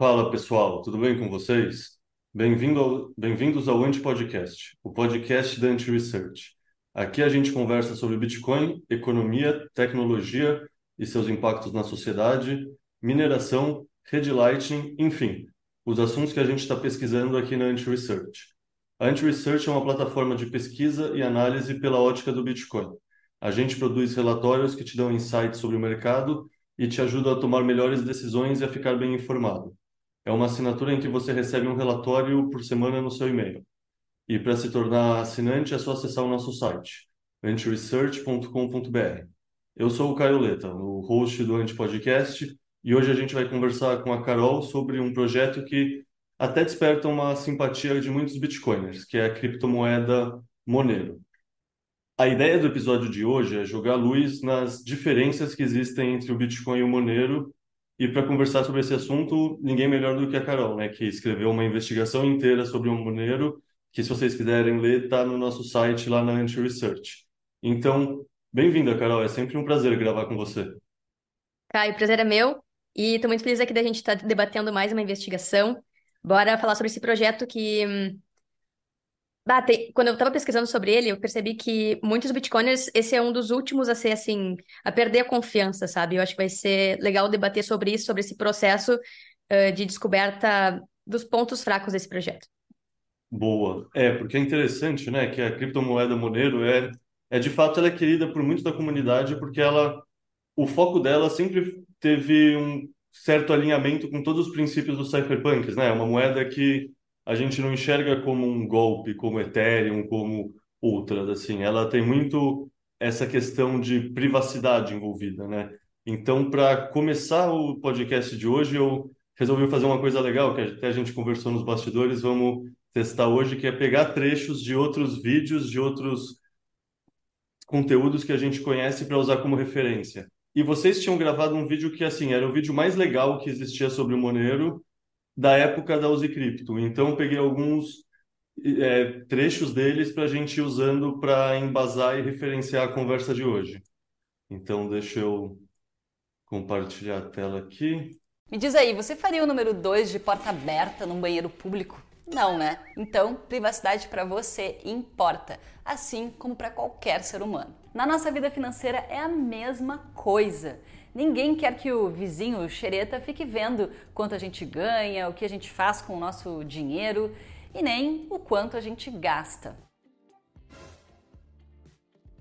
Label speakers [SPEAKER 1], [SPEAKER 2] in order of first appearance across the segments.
[SPEAKER 1] Fala pessoal, tudo bem com vocês? Bem-vindo ao, bem-vindos ao Anti-Podcast, o podcast da Anti-Research. Aqui a gente conversa sobre Bitcoin, economia, tecnologia e seus impactos na sociedade, mineração, red lighting, enfim, os assuntos que a gente está pesquisando aqui na Anti-Research. A Anti-Research é uma plataforma de pesquisa e análise pela ótica do Bitcoin. A gente produz relatórios que te dão insights sobre o mercado e te ajuda a tomar melhores decisões e a ficar bem informado. É uma assinatura em que você recebe um relatório por semana no seu e-mail. E para se tornar assinante é só acessar o nosso site, antiresearch.com.br. Eu sou o Caio Leta, o host do Antipodcast, e hoje a gente vai conversar com a Carol sobre um projeto que até desperta uma simpatia de muitos bitcoiners, que é a criptomoeda Monero. A ideia do episódio de hoje é jogar luz nas diferenças que existem entre o Bitcoin e o Monero e para conversar sobre esse assunto, ninguém melhor do que a Carol, né, que escreveu uma investigação inteira sobre um buneiro, que se vocês quiserem ler, está no nosso site lá na Anti Research. Então, bem-vinda, Carol, é sempre um prazer gravar com você.
[SPEAKER 2] Caio, tá, o prazer é meu e estou muito feliz aqui da gente estar tá debatendo mais uma investigação. Bora falar sobre esse projeto que hum, tem... Quando eu estava pesquisando sobre ele, eu percebi que muitos bitcoiners, esse é um dos últimos a ser assim, a perder a confiança, sabe? Eu acho que vai ser legal debater sobre isso, sobre esse processo uh, de descoberta dos pontos fracos desse projeto.
[SPEAKER 1] Boa. É, porque é interessante, né, que a criptomoeda Monero é, é de fato, ela é querida por muitos da comunidade, porque ela, o foco dela sempre teve um certo alinhamento com todos os princípios dos cypherpunks, né? É uma moeda que a gente não enxerga como um golpe, como Ethereum, como outras. Assim, ela tem muito essa questão de privacidade envolvida, né? Então, para começar o podcast de hoje, eu resolvi fazer uma coisa legal que até a gente conversou nos bastidores. Vamos testar hoje, que é pegar trechos de outros vídeos, de outros conteúdos que a gente conhece para usar como referência. E vocês tinham gravado um vídeo que assim era o vídeo mais legal que existia sobre o Monero da época da Uzi Crypto. Então, peguei alguns é, trechos deles para a gente ir usando para embasar e referenciar a conversa de hoje. Então, deixa eu compartilhar a tela aqui.
[SPEAKER 3] Me diz aí, você faria o número 2 de porta aberta num banheiro público? Não, né? Então, privacidade para você importa, assim como para qualquer ser humano. Na nossa vida financeira é a mesma coisa. Ninguém quer que o vizinho xereta fique vendo quanto a gente ganha, o que a gente faz com o nosso dinheiro e nem o quanto a gente gasta.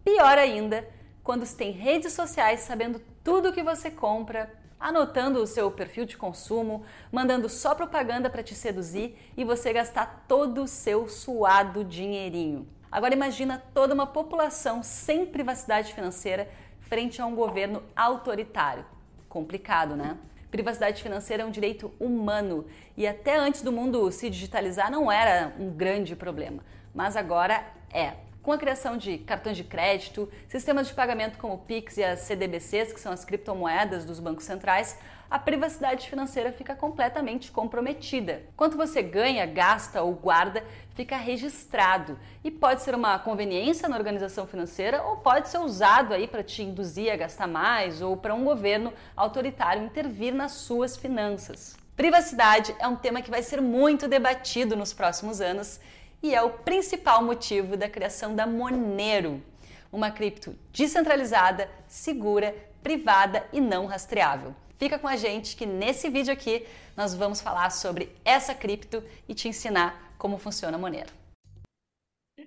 [SPEAKER 3] Pior ainda, quando se tem redes sociais sabendo tudo o que você compra, anotando o seu perfil de consumo, mandando só propaganda para te seduzir e você gastar todo o seu suado dinheirinho. Agora imagina toda uma população sem privacidade financeira frente a um governo autoritário. Complicado, né? Privacidade financeira é um direito humano e até antes do mundo se digitalizar não era um grande problema, mas agora é. Com a criação de cartões de crédito, sistemas de pagamento como o Pix e as CDBCs, que são as criptomoedas dos bancos centrais, a privacidade financeira fica completamente comprometida. Quanto você ganha, gasta ou guarda fica registrado e pode ser uma conveniência na organização financeira ou pode ser usado aí para te induzir a gastar mais ou para um governo autoritário intervir nas suas finanças. Privacidade é um tema que vai ser muito debatido nos próximos anos e é o principal motivo da criação da Monero, uma cripto descentralizada, segura, privada e não rastreável. Fica com a gente que nesse vídeo aqui nós vamos falar sobre essa cripto e te ensinar como funciona a Monero.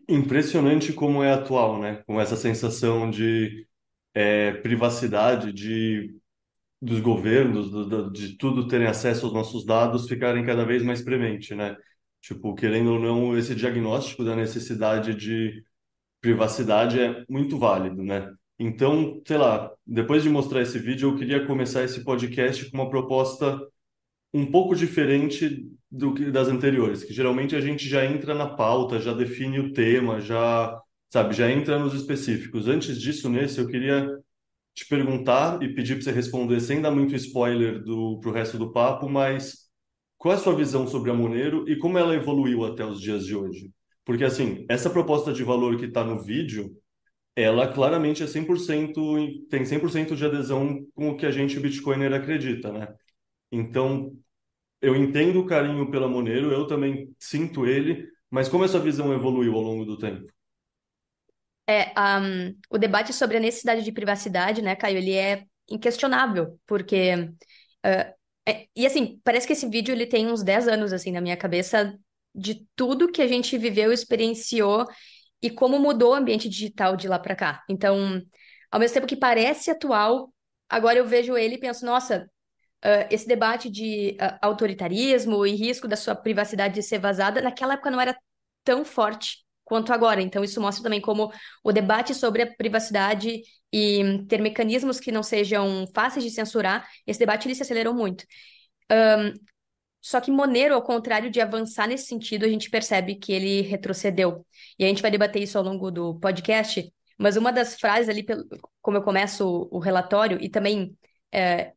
[SPEAKER 1] Impressionante como é atual, né? Com essa sensação de é, privacidade, de dos governos, do, de tudo terem acesso aos nossos dados, ficarem cada vez mais premente, né? Tipo, querendo ou não, esse diagnóstico da necessidade de privacidade é muito válido, né? Então, sei lá, depois de mostrar esse vídeo, eu queria começar esse podcast com uma proposta um pouco diferente do que das anteriores, que geralmente a gente já entra na pauta, já define o tema, já sabe, já entra nos específicos. Antes disso, nesse eu queria te perguntar e pedir para você responder sem dar muito spoiler do pro resto do papo, mas qual é a sua visão sobre a Monero e como ela evoluiu até os dias de hoje? Porque assim, essa proposta de valor que está no vídeo, ela claramente é 100%, tem 100% de adesão com o que a gente bitcoiner acredita, né? Então, eu entendo o carinho pela Monero, eu também sinto ele, mas como essa visão evoluiu ao longo do tempo?
[SPEAKER 2] É, um, o debate sobre a necessidade de privacidade, né, Caio, ele é inquestionável, porque... Uh, é, e assim, parece que esse vídeo ele tem uns 10 anos, assim, na minha cabeça, de tudo que a gente viveu, experienciou e como mudou o ambiente digital de lá para cá. Então, ao mesmo tempo que parece atual, agora eu vejo ele e penso, nossa, Uh, esse debate de uh, autoritarismo e risco da sua privacidade de ser vazada, naquela época não era tão forte quanto agora. Então, isso mostra também como o debate sobre a privacidade e ter mecanismos que não sejam fáceis de censurar, esse debate ele se acelerou muito. Um, só que Monero, ao contrário de avançar nesse sentido, a gente percebe que ele retrocedeu. E a gente vai debater isso ao longo do podcast, mas uma das frases ali, como eu começo o relatório, e também é,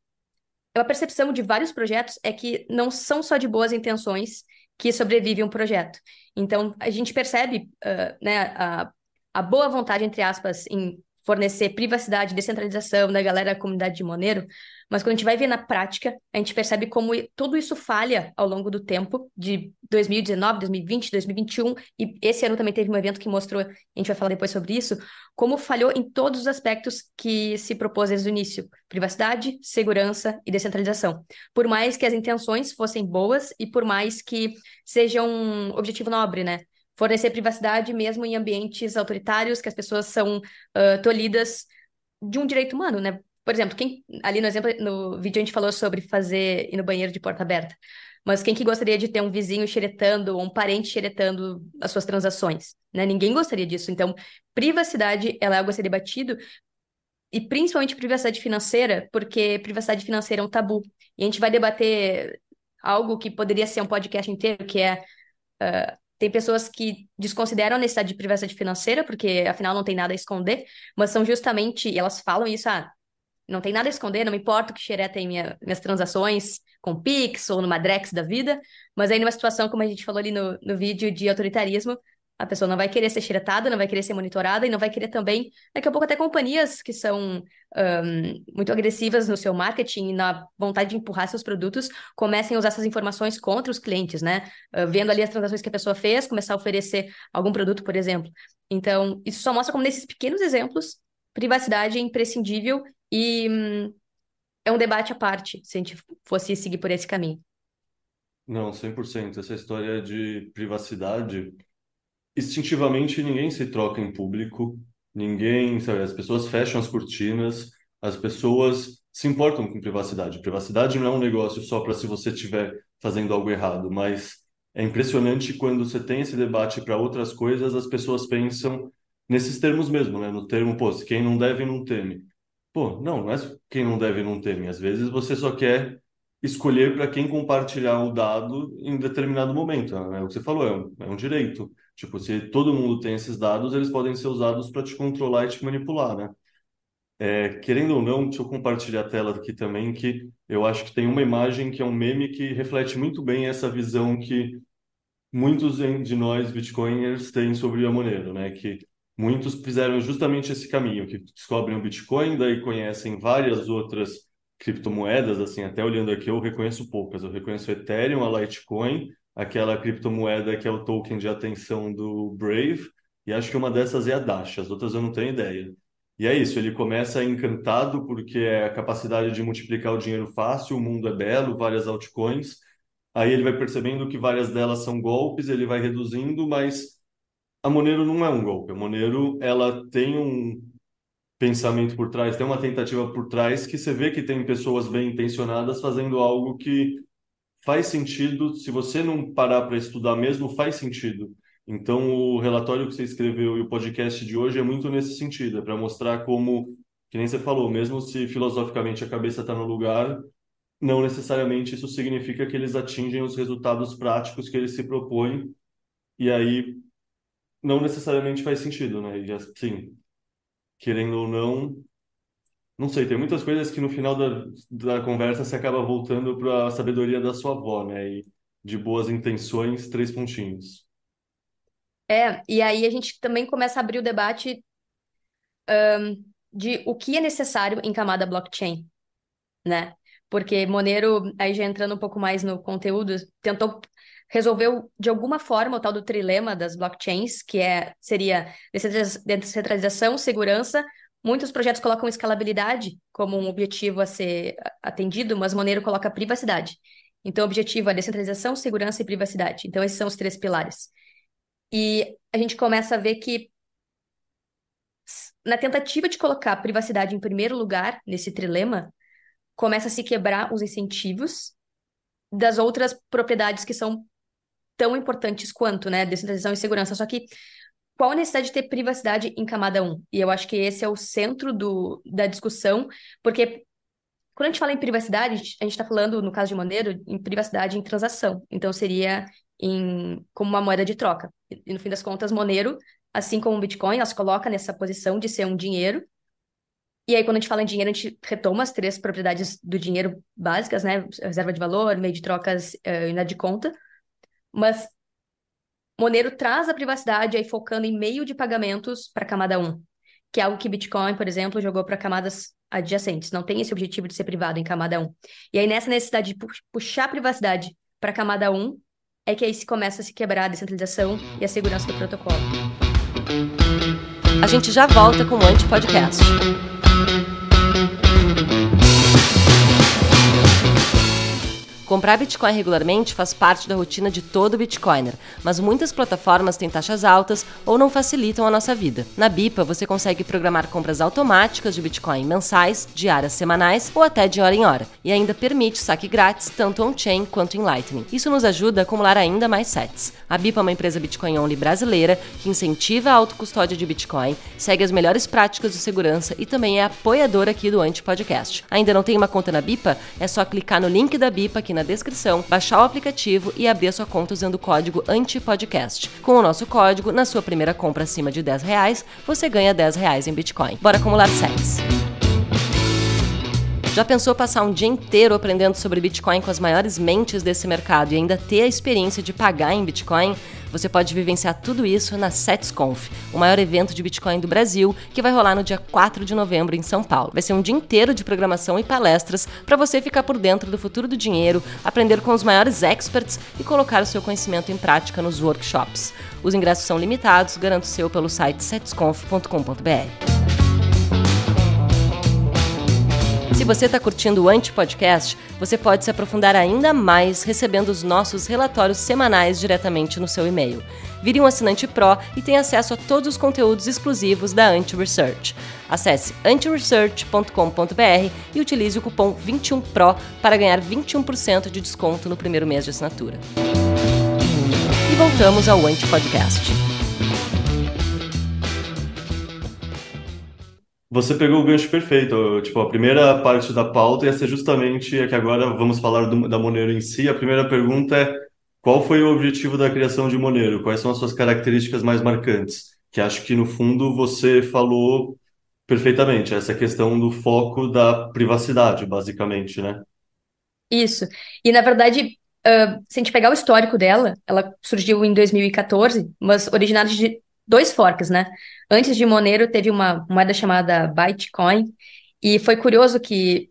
[SPEAKER 2] a percepção de vários projetos é que não são só de boas intenções que sobrevive um projeto. Então, a gente percebe uh, né, a, a, boa vontade, entre aspas, em fornecer privacidade, descentralização da galera da comunidade de Monero, mas quando a gente vai ver na prática, a gente percebe como tudo isso falha ao longo do tempo, de 2019, 2020, 2021, e esse ano também teve um evento que mostrou, a gente vai falar depois sobre isso, como falhou em todos os aspectos que se propôs desde o início: privacidade, segurança e descentralização. Por mais que as intenções fossem boas e por mais que seja um objetivo nobre, né? Fornecer privacidade mesmo em ambientes autoritários que as pessoas são uh, tolhidas de um direito humano, né? Por exemplo, quem ali no exemplo no vídeo a gente falou sobre fazer ir no banheiro de porta aberta. Mas quem que gostaria de ter um vizinho xeretando ou um parente xeretando as suas transações? Né? Ninguém gostaria disso. Então, privacidade ela é algo a ser debatido e principalmente privacidade financeira, porque privacidade financeira é um tabu. E a gente vai debater algo que poderia ser um podcast inteiro, que é uh, tem pessoas que desconsideram a necessidade de privacidade financeira, porque afinal não tem nada a esconder, mas são justamente, elas falam isso, ah, não tem nada a esconder, não me importa que xeré em minha, minhas transações com Pix ou numa Drex da vida, mas aí numa situação, como a gente falou ali no, no vídeo de autoritarismo, a pessoa não vai querer ser xeretada, não vai querer ser monitorada e não vai querer também, daqui a pouco, até companhias que são um, muito agressivas no seu marketing e na vontade de empurrar seus produtos, comecem a usar essas informações contra os clientes, né? Uh, vendo ali as transações que a pessoa fez, começar a oferecer algum produto, por exemplo. Então, isso só mostra como nesses pequenos exemplos, privacidade é imprescindível e hum, é um debate à parte, se a gente fosse seguir por esse caminho.
[SPEAKER 1] Não, 100%. Essa história de privacidade, instintivamente ninguém se troca em público, ninguém, sabe, as pessoas fecham as cortinas, as pessoas se importam com privacidade. Privacidade não é um negócio só para se você estiver fazendo algo errado, mas é impressionante quando você tem esse debate para outras coisas, as pessoas pensam nesses termos mesmo, né? No termo, pô, quem não deve não teme. Pô, não, não é quem não deve não tem. Às vezes você só quer escolher para quem compartilhar o dado em determinado momento. Né? É o que você falou é um, é um direito. Tipo, se todo mundo tem esses dados, eles podem ser usados para te controlar e te manipular, né? É, querendo ou não, deixa eu compartilhar a tela aqui também, que eu acho que tem uma imagem que é um meme que reflete muito bem essa visão que muitos de nós, bitcoiners, têm sobre a Monero, né? Que Muitos fizeram justamente esse caminho, que descobrem o Bitcoin, daí conhecem várias outras criptomoedas, assim, até olhando aqui eu reconheço poucas. Eu reconheço o Ethereum, a Litecoin, aquela criptomoeda que é o token de atenção do Brave, e acho que uma dessas é a Dash, as outras eu não tenho ideia. E é isso, ele começa encantado porque é a capacidade de multiplicar o dinheiro fácil, o mundo é belo, várias altcoins. Aí ele vai percebendo que várias delas são golpes, ele vai reduzindo, mas a Monero não é um golpe. A Monero ela tem um pensamento por trás, tem uma tentativa por trás que você vê que tem pessoas bem intencionadas fazendo algo que faz sentido. Se você não parar para estudar mesmo, faz sentido. Então, o relatório que você escreveu e o podcast de hoje é muito nesse sentido, é para mostrar como, que nem você falou, mesmo se filosoficamente a cabeça está no lugar, não necessariamente isso significa que eles atingem os resultados práticos que eles se propõem. E aí, não necessariamente faz sentido, né? E assim, querendo ou não, não sei, tem muitas coisas que no final da, da conversa você acaba voltando para a sabedoria da sua avó, né? E de boas intenções, três pontinhos.
[SPEAKER 2] É, e aí a gente também começa a abrir o debate um, de o que é necessário em camada blockchain, né? Porque Monero, aí já entrando um pouco mais no conteúdo, tentou resolveu de alguma forma o tal do trilema das blockchains, que é seria descentralização, segurança. Muitos projetos colocam escalabilidade como um objetivo a ser atendido, mas Monero coloca privacidade. Então, o objetivo é descentralização, segurança e privacidade. Então, esses são os três pilares. E a gente começa a ver que na tentativa de colocar a privacidade em primeiro lugar nesse trilema, começa a se quebrar os incentivos das outras propriedades que são tão importantes quanto, né? Descentralização e segurança. Só que qual a necessidade de ter privacidade em camada 1? E eu acho que esse é o centro do, da discussão, porque quando a gente fala em privacidade, a gente está falando, no caso de Monero, em privacidade em transação. Então, seria em, como uma moeda de troca. E, no fim das contas, Monero, assim como o Bitcoin, ela se coloca nessa posição de ser um dinheiro. E aí, quando a gente fala em dinheiro, a gente retoma as três propriedades do dinheiro básicas, né? Reserva de valor, meio de trocas eh, e uh, de conta. Mas Monero traz a privacidade aí focando em meio de pagamentos para a camada 1, que é algo que Bitcoin, por exemplo, jogou para camadas adjacentes. Não tem esse objetivo de ser privado em camada 1. E aí, nessa necessidade de puxar a privacidade para a camada 1, é que aí se começa a se quebrar a descentralização e a segurança do protocolo. A gente já volta com o Antipodcast. Podcast.
[SPEAKER 3] Comprar Bitcoin regularmente faz parte da rotina de todo Bitcoiner, mas muitas plataformas têm taxas altas ou não facilitam a nossa vida. Na BIPA, você consegue programar compras automáticas de Bitcoin mensais, diárias, semanais ou até de hora em hora, e ainda permite saque grátis tanto on-chain quanto em Lightning. Isso nos ajuda a acumular ainda mais sets. A BIPA é uma empresa Bitcoin Only brasileira que incentiva a autocustódia de Bitcoin, segue as melhores práticas de segurança e também é apoiadora aqui do Anti Podcast. Ainda não tem uma conta na BIPA? É só clicar no link da BIPA aqui na na descrição, baixar o aplicativo e abrir a sua conta usando o código ANTIPODCAST. Com o nosso código, na sua primeira compra acima de 10 reais, você ganha 10 reais em Bitcoin. Bora acumular sets! Já pensou passar um dia inteiro aprendendo sobre Bitcoin com as maiores mentes desse mercado e ainda ter a experiência de pagar em Bitcoin? Você pode vivenciar tudo isso na SetsConf, o maior evento de Bitcoin do Brasil, que vai rolar no dia 4 de novembro em São Paulo. Vai ser um dia inteiro de programação e palestras para você ficar por dentro do futuro do dinheiro, aprender com os maiores experts e colocar o seu conhecimento em prática nos workshops. Os ingressos são limitados, garanto seu pelo site setsconf.com.br. Se você está curtindo o Anti-Podcast, você pode se aprofundar ainda mais recebendo os nossos relatórios semanais diretamente no seu e-mail. Vire um assinante Pro e tenha acesso a todos os conteúdos exclusivos da Anti-Research. Acesse antiresearch.com.br e utilize o cupom 21PRO para ganhar 21% de desconto no primeiro mês de assinatura. E voltamos ao Anti-Podcast.
[SPEAKER 1] Você pegou o gancho perfeito. Tipo, a primeira parte da pauta ia ser justamente a que agora vamos falar do, da Monero em si. A primeira pergunta é qual foi o objetivo da criação de Monero? Quais são as suas características mais marcantes? Que acho que, no fundo, você falou perfeitamente. Essa é questão do foco da privacidade, basicamente, né?
[SPEAKER 2] Isso. E, na verdade, Uh, se a gente pegar o histórico dela, ela surgiu em 2014, mas originada de, dois forks, né? Antes de Monero, teve uma moeda chamada Bitcoin, e foi curioso que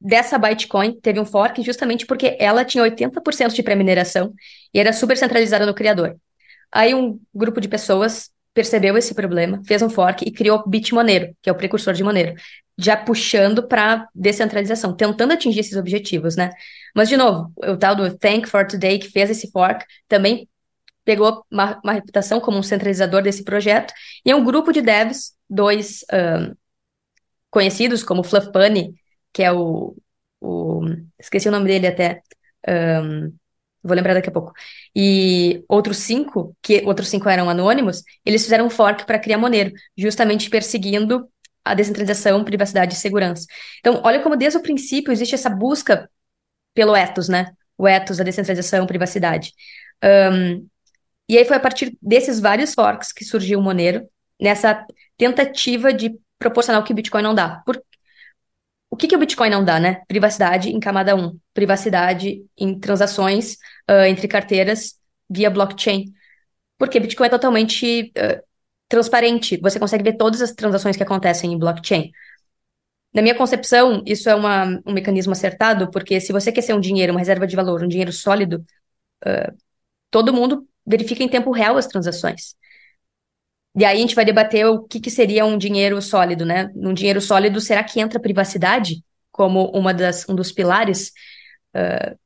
[SPEAKER 2] dessa Bitcoin teve um fork justamente porque ela tinha 80% de pré-mineração e era super centralizada no criador. Aí um grupo de pessoas percebeu esse problema, fez um fork e criou Bitmonero, que é o precursor de Monero, já puxando para descentralização, tentando atingir esses objetivos, né? Mas de novo, o tal do Thank for Today que fez esse fork também pegou uma, uma, reputação como um centralizador desse projeto, e é um grupo de devs, dois um, conhecidos como Fluff Bunny, que é o, o esqueci o nome dele até, um, vou lembrar daqui a pouco, e outros cinco, que outros cinco eram anônimos, eles fizeram um fork para criar Monero, justamente perseguindo a descentralização, privacidade e segurança. Então, olha como desde o princípio existe essa busca pelo ethos, né? O ethos, a descentralização, privacidade. Um, e aí foi a partir desses vários forks que surgiu o Monero, nessa tentativa de proporcionar o que o Bitcoin não dá. Por... O que, que o Bitcoin não dá, né? Privacidade em camada 1, privacidade em transações uh, entre carteiras via blockchain. Porque Bitcoin é totalmente uh, transparente, você consegue ver todas as transações que acontecem em blockchain. Na minha concepção, isso é uma, um mecanismo acertado, porque se você quer ser um dinheiro, uma reserva de valor, um dinheiro sólido, uh, todo mundo verifica em tempo real as transações. E aí a gente vai debater o que, que seria um dinheiro sólido, né? Num dinheiro sólido, será que entra privacidade como uma das, um dos pilares? Uh,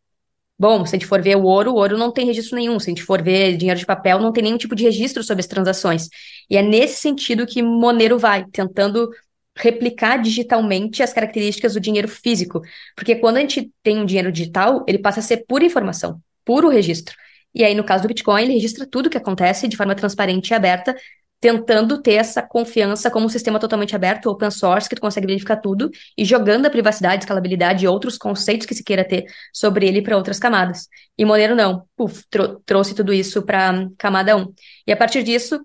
[SPEAKER 2] bom, se a gente for ver o ouro, o ouro não tem registro nenhum. Se a gente for ver dinheiro de papel, não tem nenhum tipo de registro sobre as transações. E é nesse sentido que Monero vai, tentando replicar digitalmente as características do dinheiro físico. Porque quando a gente tem um dinheiro digital, ele passa a ser pura informação, puro registro. E aí, no caso do Bitcoin, ele registra tudo o que acontece de forma transparente e aberta, tentando ter essa confiança como um sistema totalmente aberto, open source, que tu consegue verificar tudo, e jogando a privacidade, escalabilidade e outros conceitos que se queira ter sobre ele para outras camadas. E Monero não, Puf, trouxe tudo isso para camada 1. E a partir disso,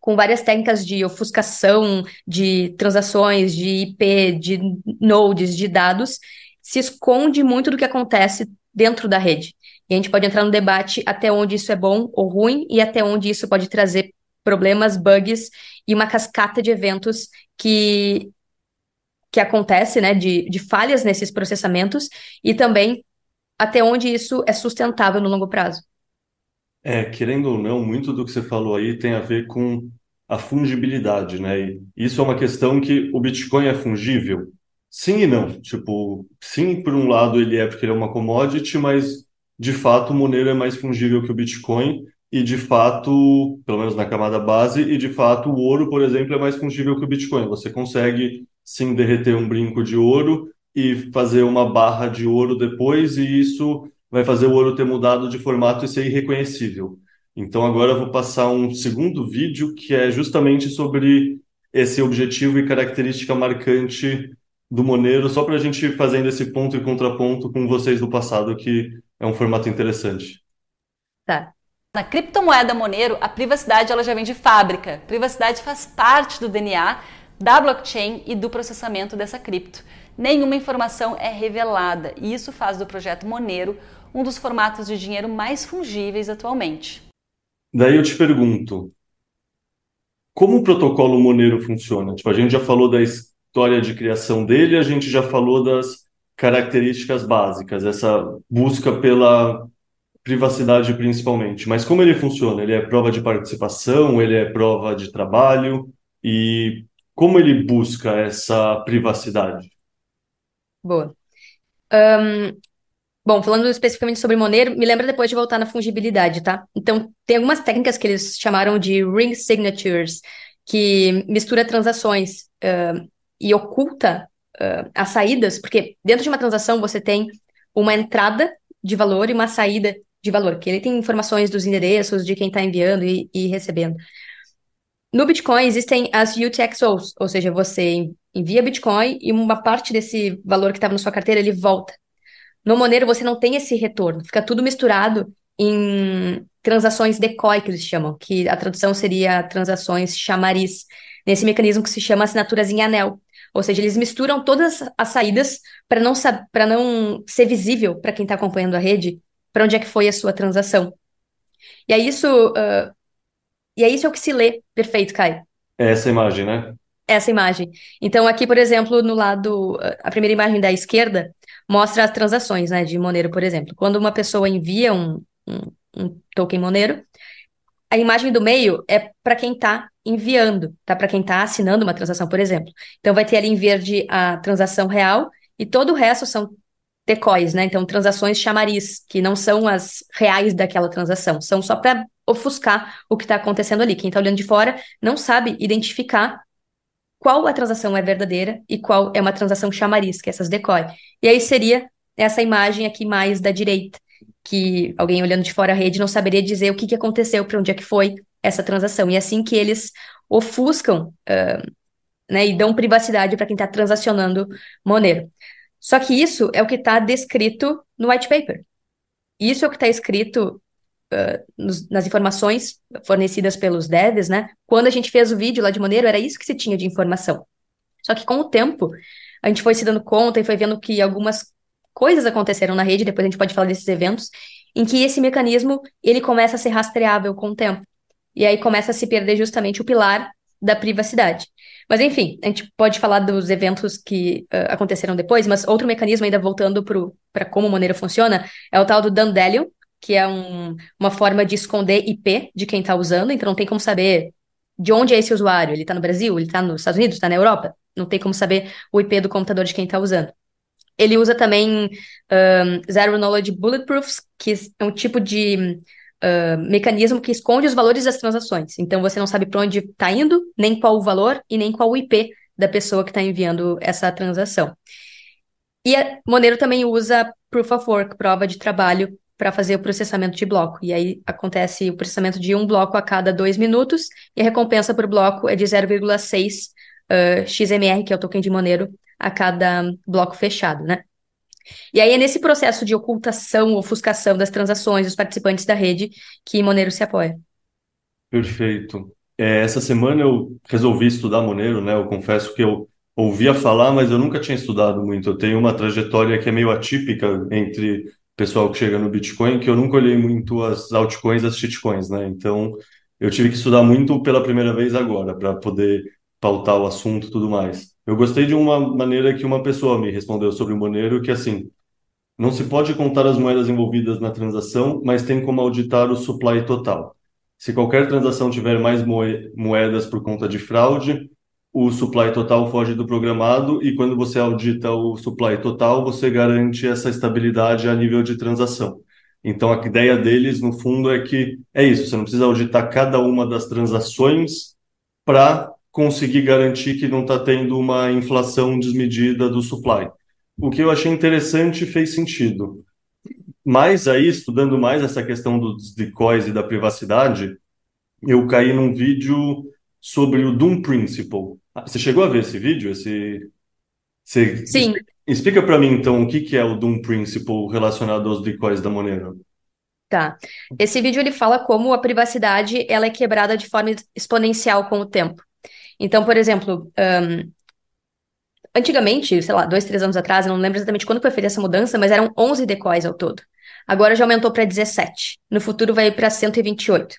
[SPEAKER 2] com várias técnicas de ofuscação de transações, de IP, de nodes, de dados, se esconde muito do que acontece dentro da rede. E a gente pode entrar no debate até onde isso é bom ou ruim e até onde isso pode trazer problemas, bugs e uma cascata de eventos que, que acontece, né, de, de falhas nesses processamentos e também até onde isso é sustentável no longo prazo.
[SPEAKER 1] É, querendo ou não, muito do que você falou aí tem a ver com a fungibilidade, né? E isso é uma questão que o Bitcoin é fungível? Sim e não. Tipo, sim, por um lado ele é porque ele é uma commodity, mas de fato o Monero é mais fungível que o Bitcoin e de fato, pelo menos na camada base, e de fato o ouro, por exemplo, é mais fungível que o Bitcoin. Você consegue sim derreter um brinco de ouro e fazer uma barra de ouro depois e isso vai fazer o ouro ter mudado de formato e ser irreconhecível. Então agora eu vou passar um segundo vídeo que é justamente sobre esse objetivo e característica marcante do Monero, só para a gente fazendo esse ponto e contraponto com vocês do passado que é um formato interessante.
[SPEAKER 3] Tá. Na criptomoeda Monero, a privacidade ela já vem de fábrica. privacidade faz parte do DNA da blockchain e do processamento dessa cripto. Nenhuma informação é revelada, e isso faz do projeto Monero um dos formatos de dinheiro mais fungíveis atualmente.
[SPEAKER 1] Daí eu te pergunto, como o protocolo Monero funciona? Tipo, a gente já falou da história de criação dele, a gente já falou das características básicas, essa busca pela privacidade principalmente. Mas como ele funciona? Ele é prova de participação, ele é prova de trabalho e como ele busca essa privacidade?
[SPEAKER 2] Boa. Um, bom, falando especificamente sobre Monero, me lembra depois de voltar na fungibilidade, tá? Então, tem algumas técnicas que eles chamaram de ring signatures, que mistura transações uh, e oculta uh, as saídas, porque dentro de uma transação você tem uma entrada de valor e uma saída de valor, que ele tem informações dos endereços, de quem está enviando e, e, recebendo. No Bitcoin existem as UTXOs, ou seja, você envia Bitcoin e uma parte desse valor que estava na sua carteira ele volta. No Monero você não tem esse retorno, fica tudo misturado em transações decoy, que eles chamam, que a tradução seria transações chamariz, nesse mecanismo que se chama assinaturas em anel. Ou seja, eles misturam todas as saídas para não, não ser visível para quem está acompanhando a rede para onde é que foi a sua transação. E é isso, uh, e é isso é o que se lê perfeito, Kai.
[SPEAKER 1] É essa imagem, né?
[SPEAKER 2] Essa imagem. Então, aqui, por exemplo, no lado, a primeira imagem da esquerda mostra as transações, né, de Monero, por exemplo. Quando uma pessoa envia um, um, um token Monero, a imagem do meio é para quem está enviando, tá? Para quem está assinando uma transação, por exemplo. Então vai ter ali em verde a transação real e todo o resto são decoys, né? Então transações chamariz, que não são as reais daquela transação, são só para ofuscar o que está acontecendo ali. Quem está olhando de fora não sabe identificar qual a transação é verdadeira e qual é uma transação chamariz, que é essas decoy. E aí seria essa imagem aqui mais da direita, que alguém olhando de fora a rede não saberia dizer o que, que aconteceu, para onde é que foi essa transação. E é assim que eles ofuscam uh, né, e dão privacidade para quem está transacionando Monero. Só que isso é o que está descrito no white paper. Isso é o que está escrito uh, nos, nas informações fornecidas pelos devs, né? Quando a gente fez o vídeo lá de Monero, era isso que se tinha de informação. Só que com o tempo, a gente foi se dando conta e foi vendo que algumas coisas aconteceram na rede, depois a gente pode falar desses eventos, em que esse mecanismo ele começa a ser rastreável com o tempo. E aí começa a se perder justamente o pilar da privacidade. Mas enfim, a gente pode falar dos eventos que uh, aconteceram depois, mas outro mecanismo, ainda voltando para como Monero funciona, é o tal do Dandelion, que é um, uma forma de esconder IP de quem está usando, então não tem como saber de onde é esse usuário. Ele está no Brasil, ele está nos Estados Unidos, está na Europa, não tem como saber o IP do computador de quem está usando. Ele usa também um, Zero Knowledge Bulletproofs, que é um tipo de uh, mecanismo que esconde os valores das transações. Então, você não sabe para onde está indo, nem qual o valor e nem qual o IP da pessoa que está enviando essa transação. E a Monero também usa Proof of Work, prova de trabalho, para fazer o processamento de bloco. E aí acontece o processamento de um bloco a cada dois minutos, e a recompensa por bloco é de 0,6 uh, XMR, que é o token de Monero, a cada bloco fechado, né? E aí é nesse processo de ocultação, ofuscação das transações dos participantes da rede que Monero se apoia.
[SPEAKER 1] Perfeito. É, essa semana eu resolvi estudar Monero, né? Eu confesso que eu ouvia falar, mas eu nunca tinha estudado muito. Eu tenho uma trajetória que é meio atípica entre pessoal que chega no Bitcoin, que eu nunca olhei muito as altcoins, as shitcoins, né? Então eu tive que estudar muito pela primeira vez agora para poder pautar o assunto e tudo mais. Eu gostei de uma maneira que uma pessoa me respondeu sobre o Monero, que é assim, não se pode contar as moedas envolvidas na transação, mas tem como auditar o supply total. Se qualquer transação tiver mais moedas por conta de fraude, o supply total foge do programado e quando você audita o supply total, você garante essa estabilidade a nível de transação. Então a ideia deles no fundo é que é isso, você não precisa auditar cada uma das transações para conseguir garantir que não está tendo uma inflação desmedida do supply. O que eu achei interessante fez sentido. Mas aí, estudando mais essa questão dos decoys e da privacidade, eu caí num vídeo sobre o Doom Principle. Ah, você chegou a ver esse vídeo? Esse... Você... Sim. Explica para mim, então, o que, é o Doom Principle relacionado aos decoys da Monero.
[SPEAKER 2] Tá. Esse vídeo ele fala como a privacidade ela é quebrada de forma exponencial com o tempo. Então, por exemplo, um, antigamente, sei lá, dois, três anos atrás, eu não lembro exatamente quando foi feita essa mudança, mas eram 11 decoys ao todo. Agora já aumentou para 17. No futuro vai para 128.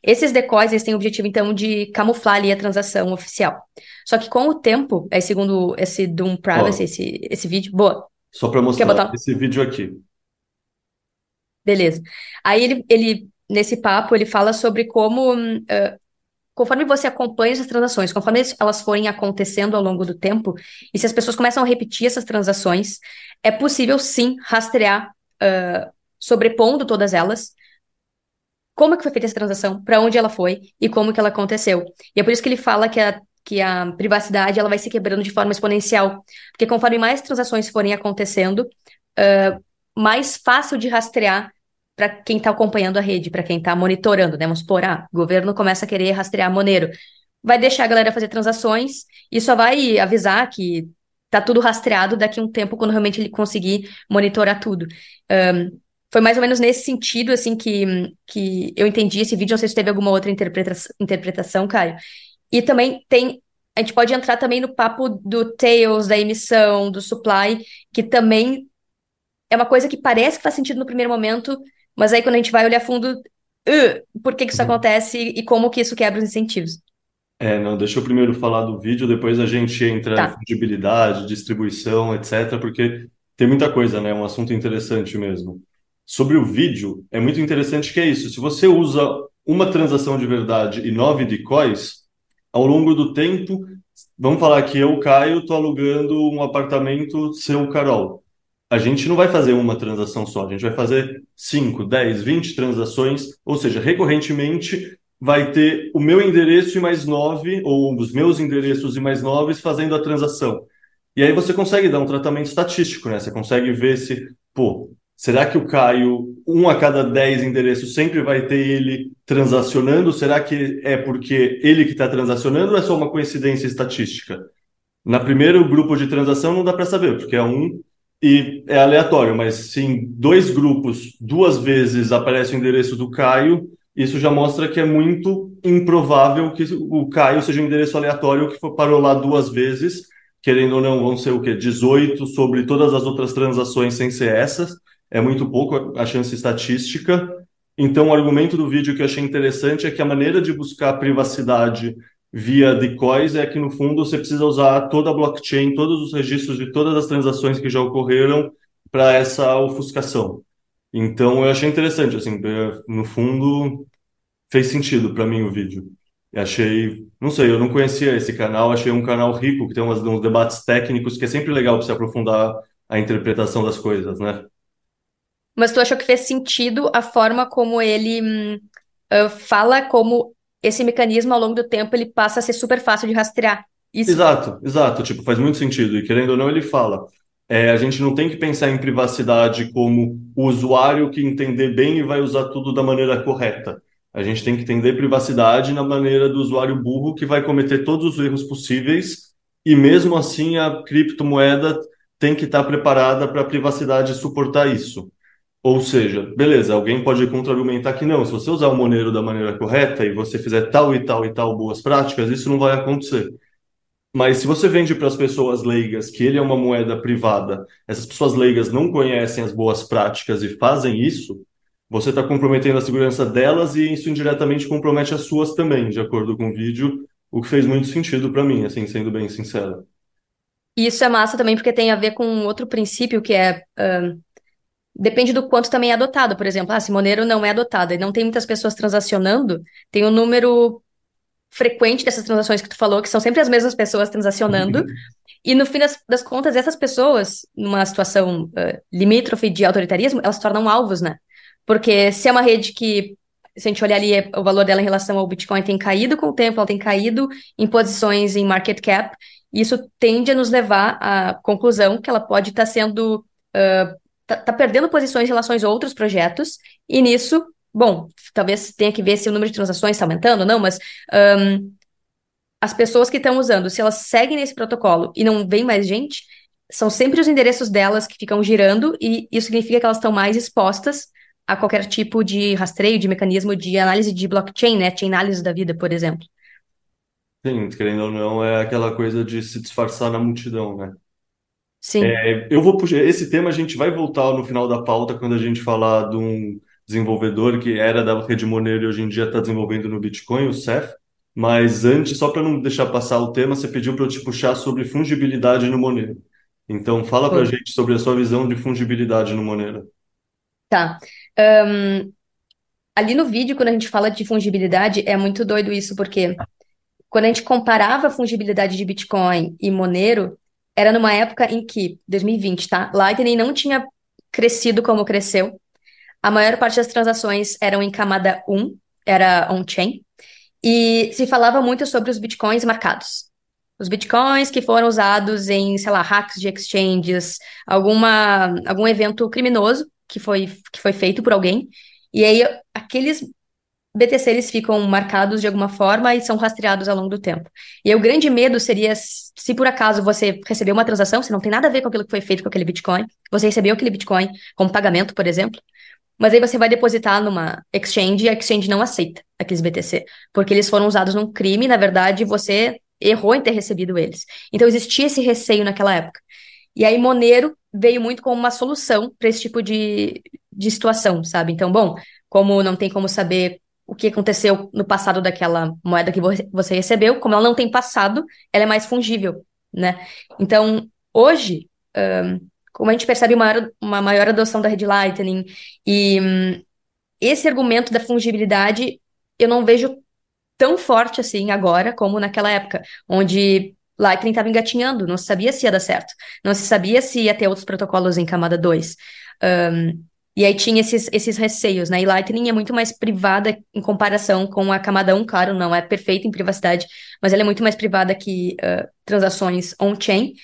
[SPEAKER 2] Esses decoys eles têm o objetivo, então, de camuflar ali a transação oficial. Só que com o tempo, é segundo esse Doom Privacy, esse, esse vídeo. Boa.
[SPEAKER 1] Só para mostrar botar... esse vídeo aqui.
[SPEAKER 2] Beleza. Aí ele, ele, nesse papo, ele fala sobre como uh, conforme você acompanha essas transações, conforme elas forem acontecendo ao longo do tempo, e se as pessoas começam a repetir essas transações, é possível sim rastrear, uh, sobrepondo todas elas, como é que foi feita essa transação, para onde ela foi e como que ela aconteceu. E é por isso que ele fala que a, que a privacidade ela vai se quebrando de forma exponencial, porque conforme mais transações forem acontecendo, uh, mais fácil de rastrear para quem está acompanhando a rede, para quem está monitorando, né? Vamos supor, ah, o governo começa a querer rastrear Monero. Vai deixar a galera fazer transações e só vai avisar que tá tudo rastreado daqui a um tempo, quando realmente ele conseguir monitorar tudo. Um, foi mais ou menos nesse sentido, assim, que, que eu entendi esse vídeo. Não sei se teve alguma outra interpreta interpretação, Caio. E também tem a gente pode entrar também no papo do Tails, da emissão, do supply, que também é uma coisa que parece que faz sentido no primeiro momento, mas aí quando a gente vai olhar fundo, uh, por que, que isso uhum. acontece e como que isso quebra os incentivos?
[SPEAKER 1] É, não, deixa eu primeiro falar do vídeo, depois a gente entra tá. em fungibilidade, distribuição, etc., porque tem muita coisa, né? É um assunto interessante mesmo. Sobre o vídeo, é muito interessante que é isso. Se você usa uma transação de verdade e nove decoys, ao longo do tempo, vamos falar que eu, Caio, estou alugando um apartamento seu, Carol a gente não vai fazer uma transação só, a gente vai fazer 5, 10, 20 transações, ou seja, recorrentemente vai ter o meu endereço e mais nove, ou os meus endereços e mais nove fazendo a transação. E aí você consegue dar um tratamento estatístico, né? Você consegue ver se, pô, será que o Caio, um a cada dez endereços, sempre vai ter ele transacionando? Será que é porque ele que está transacionando ou é só uma coincidência estatística? Na primeiro grupo de transação não dá para saber, porque é um e é aleatório, mas se em dois grupos duas vezes aparece o endereço do Caio, isso já mostra que é muito improvável que o Caio seja um endereço aleatório que parou lá duas vezes, querendo ou não, vão ser o quê? 18 sobre todas as outras transações sem ser essas. É muito pouco a chance estatística. Então, o argumento do vídeo que eu achei interessante é que a maneira de buscar privacidade via decoys é que, no fundo, você precisa usar toda a blockchain, todos os registros de todas as transações que já ocorreram para essa ofuscação. Então, eu achei interessante, assim, é, no fundo, fez sentido para mim o vídeo. Eu achei, não sei, eu não conhecia esse canal, achei um canal rico, que tem umas, uns debates técnicos, que é sempre legal para se aprofundar a interpretação das coisas, né?
[SPEAKER 2] Mas tu achou que fez sentido a forma como ele hum, ah, fala como esse mecanismo ao longo do tempo ele passa a ser super fácil de rastrear.
[SPEAKER 1] Isso... Exato, exato. Tipo, faz muito sentido. E querendo ou não, ele fala. É, a gente não tem que pensar em privacidade como o usuário que entender bem e vai usar tudo da maneira correta. A gente tem que entender privacidade na maneira do usuário burro que vai cometer todos os erros possíveis e mesmo assim a criptomoeda tem que estar preparada para a privacidade suportar isso. Ou seja, beleza, alguém pode contra-argumentar que não, se você usar o Monero da maneira correta e você fizer tal e tal e tal boas práticas, isso não vai acontecer. Mas se você vende para as pessoas leigas que ele é uma moeda privada, essas pessoas leigas não conhecem as boas práticas e fazem isso, você está comprometendo a segurança delas e isso indiretamente compromete as suas também, de acordo com o vídeo, o que fez muito sentido para mim, assim, sendo bem sincero.
[SPEAKER 2] isso é massa também porque tem a ver com outro princípio que é. Uh Depende do quanto também é adotado. Por exemplo, a ah, Simoneiro não é adotada e não tem muitas pessoas transacionando, tem um número frequente dessas transações que tu falou, que são sempre as mesmas pessoas transacionando. Uhum. E no fim das, das, contas, essas pessoas, numa situação uh, limítrofe de autoritarismo, elas se tornam alvos, né? Porque se é uma rede que, se a gente olhar ali, é, o valor dela em relação ao Bitcoin tem caído com o tempo, ela tem caído em posições em market cap, isso tende a nos levar à conclusão que ela pode estar sendo uh, tá, tá perdendo posições em relação a outros projetos, e nisso, bom, talvez tenha que ver se o número de transações está aumentando ou não, mas um, as pessoas que estão usando, se elas seguem nesse protocolo e não vem mais gente, são sempre os endereços delas que ficam girando, e isso significa que elas estão mais expostas a qualquer tipo de rastreio, de mecanismo de análise de blockchain, né? Chain análise da vida, por exemplo.
[SPEAKER 1] Sim, querendo ou não, é aquela coisa de se disfarçar na multidão, né? Sim. É, eu vou puxar esse tema, a gente vai voltar no final da pauta quando a gente falar de um desenvolvedor que era da rede Monero e hoje em dia está desenvolvendo no Bitcoin, o Seth. Mas antes, só para não deixar passar o tema, você pediu para eu te puxar sobre fungibilidade no Monero. Então, fala para a gente sobre a sua visão de fungibilidade no Monero.
[SPEAKER 2] Tá. Um, ali no vídeo, quando a gente fala de fungibilidade, é muito doido isso, porque quando a gente comparava a fungibilidade de Bitcoin e Monero, era numa época em que, 2020, tá? Lightning não tinha crescido como cresceu. A maior parte das transações eram em camada 1, era on-chain, e se falava muito sobre os bitcoins marcados. Os bitcoins que foram usados em, sei lá, hacks de exchanges, alguma, algum evento criminoso que foi, que foi feito por alguém. E aí, aqueles BTC eles ficam marcados de alguma forma e são rastreados ao longo do tempo. E o grande medo seria se por acaso você recebeu uma transação, se não tem nada a ver com aquilo que foi feito com aquele Bitcoin, você recebeu aquele Bitcoin como pagamento, por exemplo, mas aí você vai depositar numa exchange e a exchange não aceita aqueles BTC, porque eles foram usados num crime, e, na verdade, você errou em ter recebido eles. Então existia esse receio naquela época. E aí Monero veio muito como uma solução para esse tipo de, de situação, sabe? Então, bom, como não tem como saber o que aconteceu no passado daquela moeda que você recebeu, como ela não tem passado, ela é mais fungível, né? Então, hoje, um, como a gente percebe uma maior, uma maior adoção da rede Lightning e um, esse argumento da fungibilidade, eu não vejo tão forte assim agora como naquela época, onde Lightning estava engatinhando, não se sabia se ia dar certo, não se sabia se ia ter outros protocolos em camada 2. Um, e aí tinha esses, esses receios, né? E Lightning é muito mais privada em comparação com a camada 1, claro, não é perfeita em privacidade, mas ela é muito mais privada que uh, transações on-chain.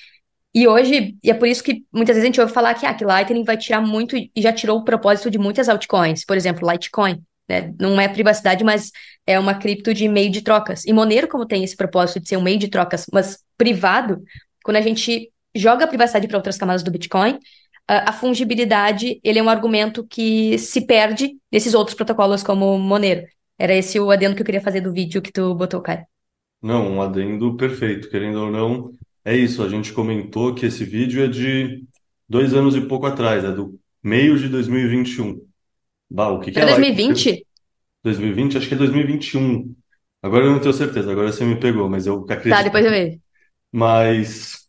[SPEAKER 2] E hoje, e é por isso que muitas vezes a gente ouve falar que, ah, que Lightning vai tirar muito e já tirou o propósito de muitas altcoins, por exemplo, Litecoin. Né? Não é privacidade, mas é uma cripto de meio de trocas. E Monero, como tem esse propósito de ser um meio de trocas, mas privado, quando a gente joga a privacidade para outras camadas do Bitcoin, ah, a fungibilidade ele é um argumento que se perde nesses outros protocolos como Monero. Era esse o adendo que eu queria fazer do vídeo que tu botou, cara.
[SPEAKER 1] Não, um adendo perfeito, querendo ou não. É isso, a gente comentou que esse vídeo é de dois anos e pouco atrás, é do meio de 2021. Bah, o que, que é? 2020? Like? 2020? Acho que é 2021. Agora eu não tenho certeza, agora você me pegou, mas eu tá, acredito. Tá, depois eu vejo. Mas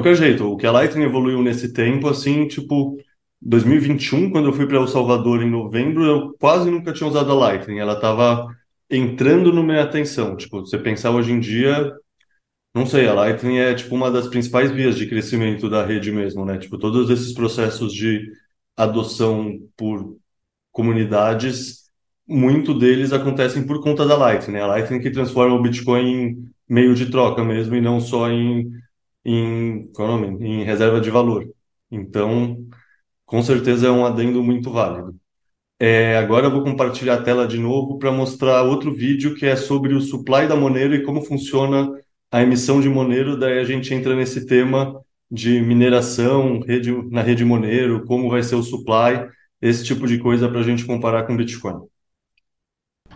[SPEAKER 1] qualquer jeito, o que a Lightning evoluiu nesse tempo, assim, tipo, 2021, quando eu fui para El Salvador em novembro, eu quase nunca tinha usado a Lightning. Ela estava entrando na minha atenção. Tipo, você pensar hoje em dia, não sei, a Lightning é tipo uma das principais vias de crescimento da rede mesmo, né? Tipo, todos esses processos de adoção por comunidades, muito deles acontecem por conta da Lightning, né? A Lightning que transforma o Bitcoin em meio de troca mesmo e não só em em, qual é o nome? em reserva de valor. Então, com certeza é um adendo muito válido. É, agora eu vou compartilhar a tela de novo para mostrar outro vídeo que é sobre o supply da Monero e como funciona a emissão de Monero. Daí a gente entra nesse tema de mineração rede, na rede Monero, como vai ser o supply, esse tipo de coisa para a gente comparar com Bitcoin.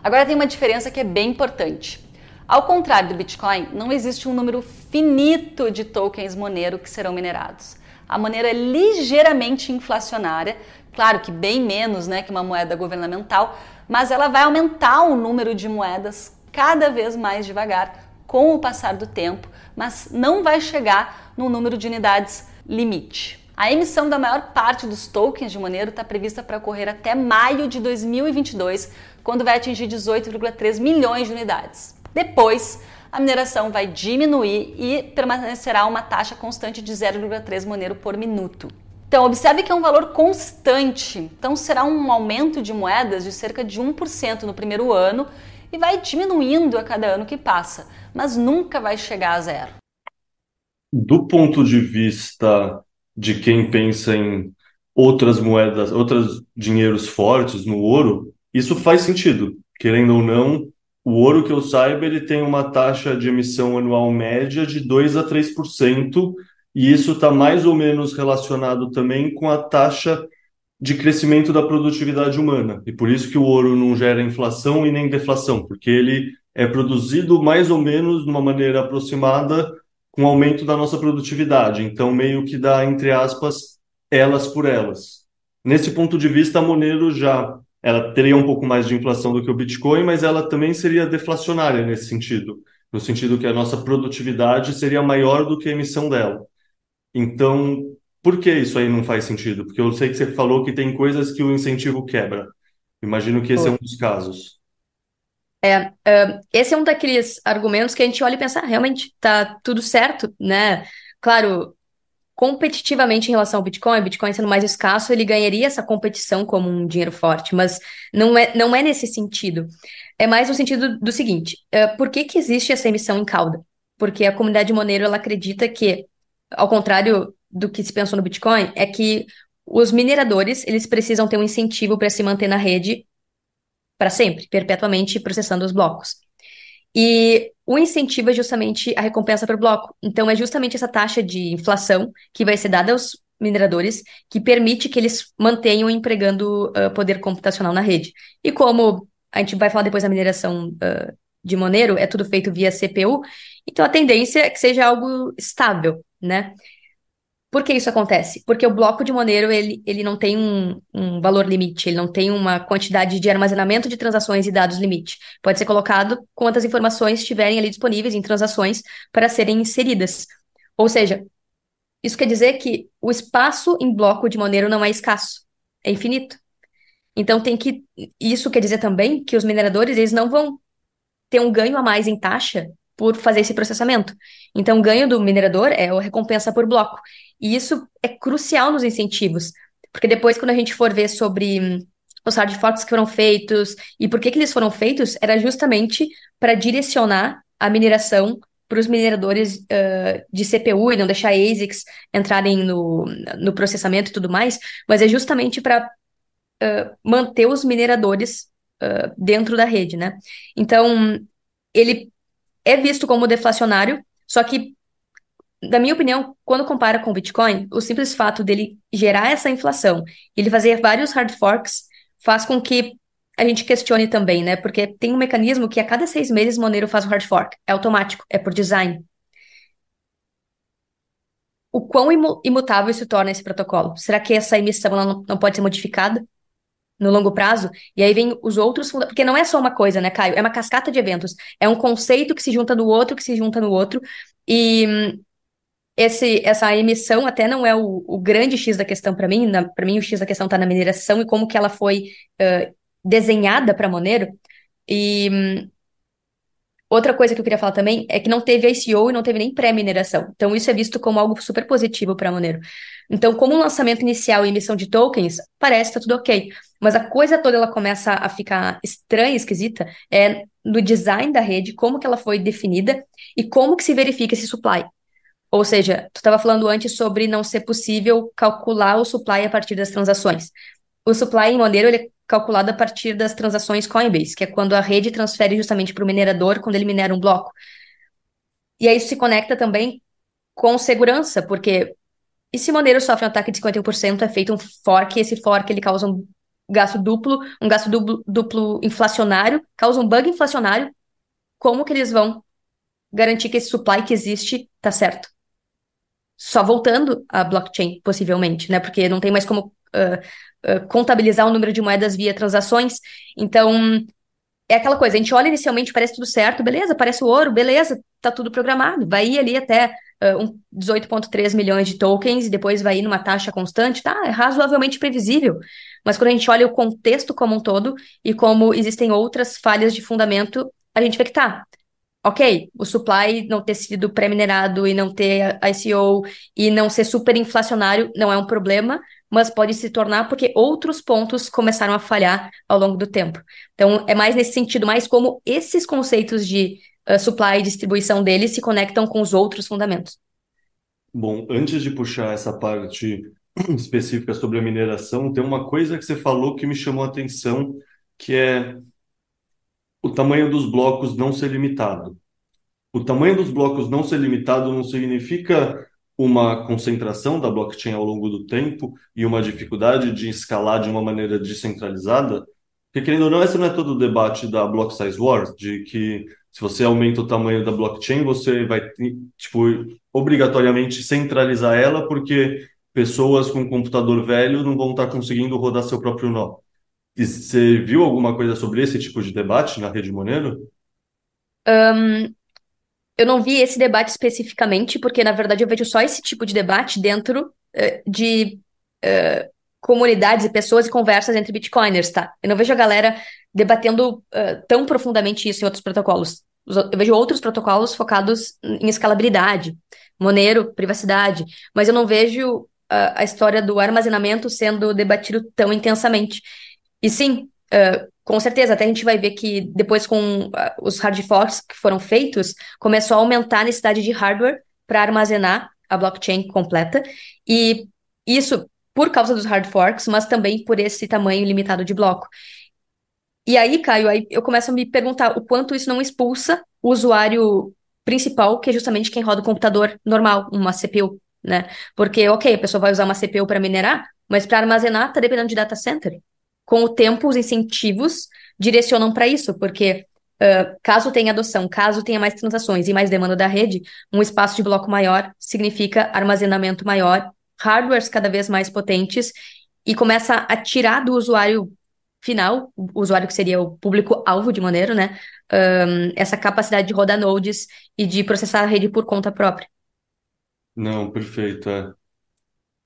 [SPEAKER 3] Agora tem uma diferença que é bem importante. Ao contrário do Bitcoin, não existe um número finito de tokens Monero que serão minerados. A Monero é ligeiramente inflacionária, claro que bem menos né, que uma moeda governamental, mas ela vai aumentar o número de moedas cada vez mais devagar com o passar do tempo, mas não vai chegar no número de unidades limite. A emissão da maior parte dos tokens de Monero está prevista para ocorrer até maio de 2022, quando vai atingir 18,3 milhões de unidades. Depois, a mineração vai diminuir e permanecerá uma taxa constante de 0,3 monero por minuto. Então, observe que é um valor constante. Então, será um aumento de moedas de cerca de 1% no primeiro ano e vai diminuindo a cada ano que passa, mas nunca vai chegar a zero.
[SPEAKER 1] Do ponto de vista de quem pensa em outras moedas, outros dinheiros fortes no ouro, isso faz sentido. Querendo ou não, o ouro que eu saiba, ele tem uma taxa de emissão anual média de 2 a 3%, e isso está mais ou menos relacionado também com a taxa de crescimento da produtividade humana. E por isso que o ouro não gera inflação e nem deflação, porque ele é produzido mais ou menos de uma maneira aproximada com o aumento da nossa produtividade. Então, meio que dá, entre aspas, elas por elas. Nesse ponto de vista, a Monero já ela teria um pouco mais de inflação do que o Bitcoin, mas ela também seria deflacionária nesse sentido, no sentido que a nossa produtividade seria maior do que a emissão dela. Então, por que isso aí não faz sentido? Porque eu sei que você falou que tem coisas que o incentivo quebra. Imagino que esse é um dos casos.
[SPEAKER 2] É, uh, esse é um daqueles argumentos que a gente olha e pensa, ah, realmente tá tudo certo, né? Claro, competitivamente em relação ao Bitcoin, o Bitcoin sendo mais escasso, ele ganharia essa competição como um dinheiro forte, mas não é, não é nesse sentido. É mais no sentido do seguinte: uh, por que, que existe essa emissão em cauda? Porque a comunidade Monero ela acredita que, ao contrário do que se pensou no Bitcoin, é que os mineradores eles precisam ter um incentivo para se manter na rede para sempre, perpetuamente processando os blocos. E o incentivo é justamente a recompensa por bloco. Então, é justamente essa taxa de inflação que vai ser dada aos mineradores que permite que eles mantenham empregando uh, poder computacional na rede. E como a gente vai falar depois da mineração uh, de Monero, é tudo feito via CPU, então a tendência é que seja algo estável, né? Por que isso acontece? Porque o bloco de Monero ele, ele não tem um, um, valor limite, ele não tem uma quantidade de armazenamento de transações e dados limite. Pode ser colocado quantas informações estiverem ali disponíveis em transações para serem inseridas. Ou seja, isso quer dizer que o espaço em bloco de Monero não é escasso, é infinito. Então tem que isso quer dizer também que os mineradores eles não vão ter um ganho a mais em taxa por fazer esse processamento. Então, o ganho do minerador é a recompensa por bloco. E isso é crucial nos incentivos, porque depois, quando a gente for ver sobre hum, os hard forks que foram feitos e por que, que eles foram feitos, era justamente para direcionar a mineração para os mineradores uh, de CPU e não deixar ASICs entrarem no, no processamento e tudo mais, mas é justamente para uh, manter os mineradores uh, dentro da rede, né? Então, ele é visto como deflacionário, só que, na minha opinião, quando compara com o Bitcoin, o simples fato dele gerar essa inflação ele fazer vários hard forks faz com que a gente questione também, né? Porque tem um mecanismo que a cada seis meses o Monero faz um hard fork. É automático, é por design. O quão imutável se torna esse protocolo? Será que essa emissão não pode ser modificada? no longo prazo, e aí vem os outros funda... porque não é só uma coisa, né, Caio? É uma cascata de eventos, é um conceito que se junta no outro, que se junta no outro, e hum, esse, essa emissão até não é o, o grande X da questão para mim, para mim o X da questão está na mineração e como que ela foi uh, desenhada para Monero, e hum, outra coisa que eu queria falar também é que não teve ICO e não teve nem pré-mineração, então isso é visto como algo super positivo para Monero. Então, como um lançamento inicial e emissão de tokens, parece que está tudo ok, mas a coisa toda ela começa a ficar estranha, esquisita, é no design da rede, como que ela foi definida e como que se verifica esse supply. Ou seja, tu estava falando antes sobre não ser possível calcular o supply a partir das transações. O supply em Monero ele é calculado a partir das transações Coinbase, que é quando a rede transfere justamente para o minerador quando ele minera um bloco. E aí isso se conecta também com segurança, porque e se Monero sofre um ataque de 51%, é feito um fork, e esse fork ele causa um gasto duplo, um gasto duplo, duplo inflacionário, causa um bug inflacionário, como que eles vão garantir que esse supply que existe tá certo? Só voltando à blockchain, possivelmente, né? Porque não tem mais como uh, uh, contabilizar o número de moedas via transações. Então, é aquela coisa, a gente olha inicialmente, parece tudo certo, beleza, parece o ouro, beleza, tá tudo programado, vai ir ali até uh, um 18,3 milhões de tokens e depois vai ir numa taxa constante, tá? É razoavelmente previsível. Mas quando a gente olha o contexto como um todo e como existem outras falhas de fundamento, a gente vê que tá. Ok, o supply não ter sido pré-minerado e não ter ICO e não ser super inflacionário não é um problema, mas pode se tornar porque outros pontos começaram a falhar ao longo do tempo. Então, é mais nesse sentido, mais como esses conceitos de uh, supply e distribuição deles se conectam com os outros fundamentos.
[SPEAKER 1] Bom, antes de puxar essa parte específica sobre a mineração, tem uma coisa que você falou que me chamou a atenção, que é o tamanho dos blocos não ser limitado. O tamanho dos blocos não ser limitado não significa uma concentração da blockchain ao longo do tempo e uma dificuldade de escalar de uma maneira descentralizada? Porque, querendo ou não, esse não é todo o debate da Block Size war, de que se você aumenta o tamanho da blockchain, você vai, tipo, obrigatoriamente centralizar ela, porque pessoas com computador velho não vão estar conseguindo rodar seu próprio nó. E você viu alguma coisa sobre esse tipo de debate na rede Monero?
[SPEAKER 2] Um, eu não vi esse debate especificamente, porque na verdade eu vejo só esse tipo de debate dentro uh, de uh, comunidades e pessoas e conversas entre bitcoiners, tá? Eu não vejo a galera debatendo uh, tão profundamente isso em outros protocolos. Eu vejo outros protocolos focados em escalabilidade, Monero, privacidade, mas eu não vejo a, a história do armazenamento sendo debatido tão intensamente. E sim, uh, com certeza, até a gente vai ver que depois com uh, os hard forks que foram feitos, começou a aumentar a necessidade de hardware para armazenar a blockchain completa. E isso por causa dos hard forks, mas também por esse tamanho limitado de bloco. E aí, Caio, aí eu começo a me perguntar o quanto isso não expulsa o usuário principal, que é justamente quem roda o computador normal, uma CPU né? Porque, ok, a pessoa vai usar uma CPU para minerar, mas para armazenar está dependendo de data center. Com o tempo, os incentivos direcionam para isso, porque uh, caso tenha adoção, caso tenha mais transações e mais demanda da rede, um espaço de bloco maior significa armazenamento maior, hardwares cada vez mais potentes e começa a tirar do usuário final, o usuário que seria o público-alvo de maneira, né? Um, essa capacidade de rodar nodes e de processar a rede por conta própria.
[SPEAKER 1] Não, perfeito, é.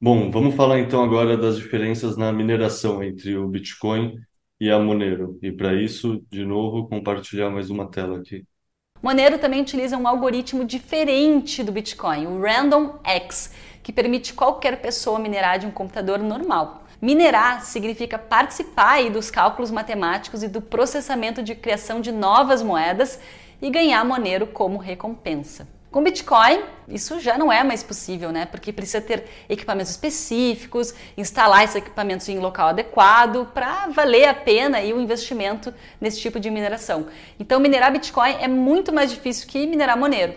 [SPEAKER 1] Bom, vamos falar então agora das diferenças na mineração entre o Bitcoin e a Monero. E para isso, de novo, compartilhar mais uma tela aqui.
[SPEAKER 3] Monero também utiliza um algoritmo diferente do Bitcoin, o Random X, que permite qualquer pessoa minerar de um computador normal. Minerar significa participar dos cálculos matemáticos e do processamento de criação de novas moedas e ganhar Monero como recompensa. Com Bitcoin, isso já não é mais possível, né? Porque precisa ter equipamentos específicos, instalar esses equipamentos em local adequado para valer a pena e o investimento nesse tipo de mineração. Então, minerar Bitcoin é muito mais difícil que minerar Monero.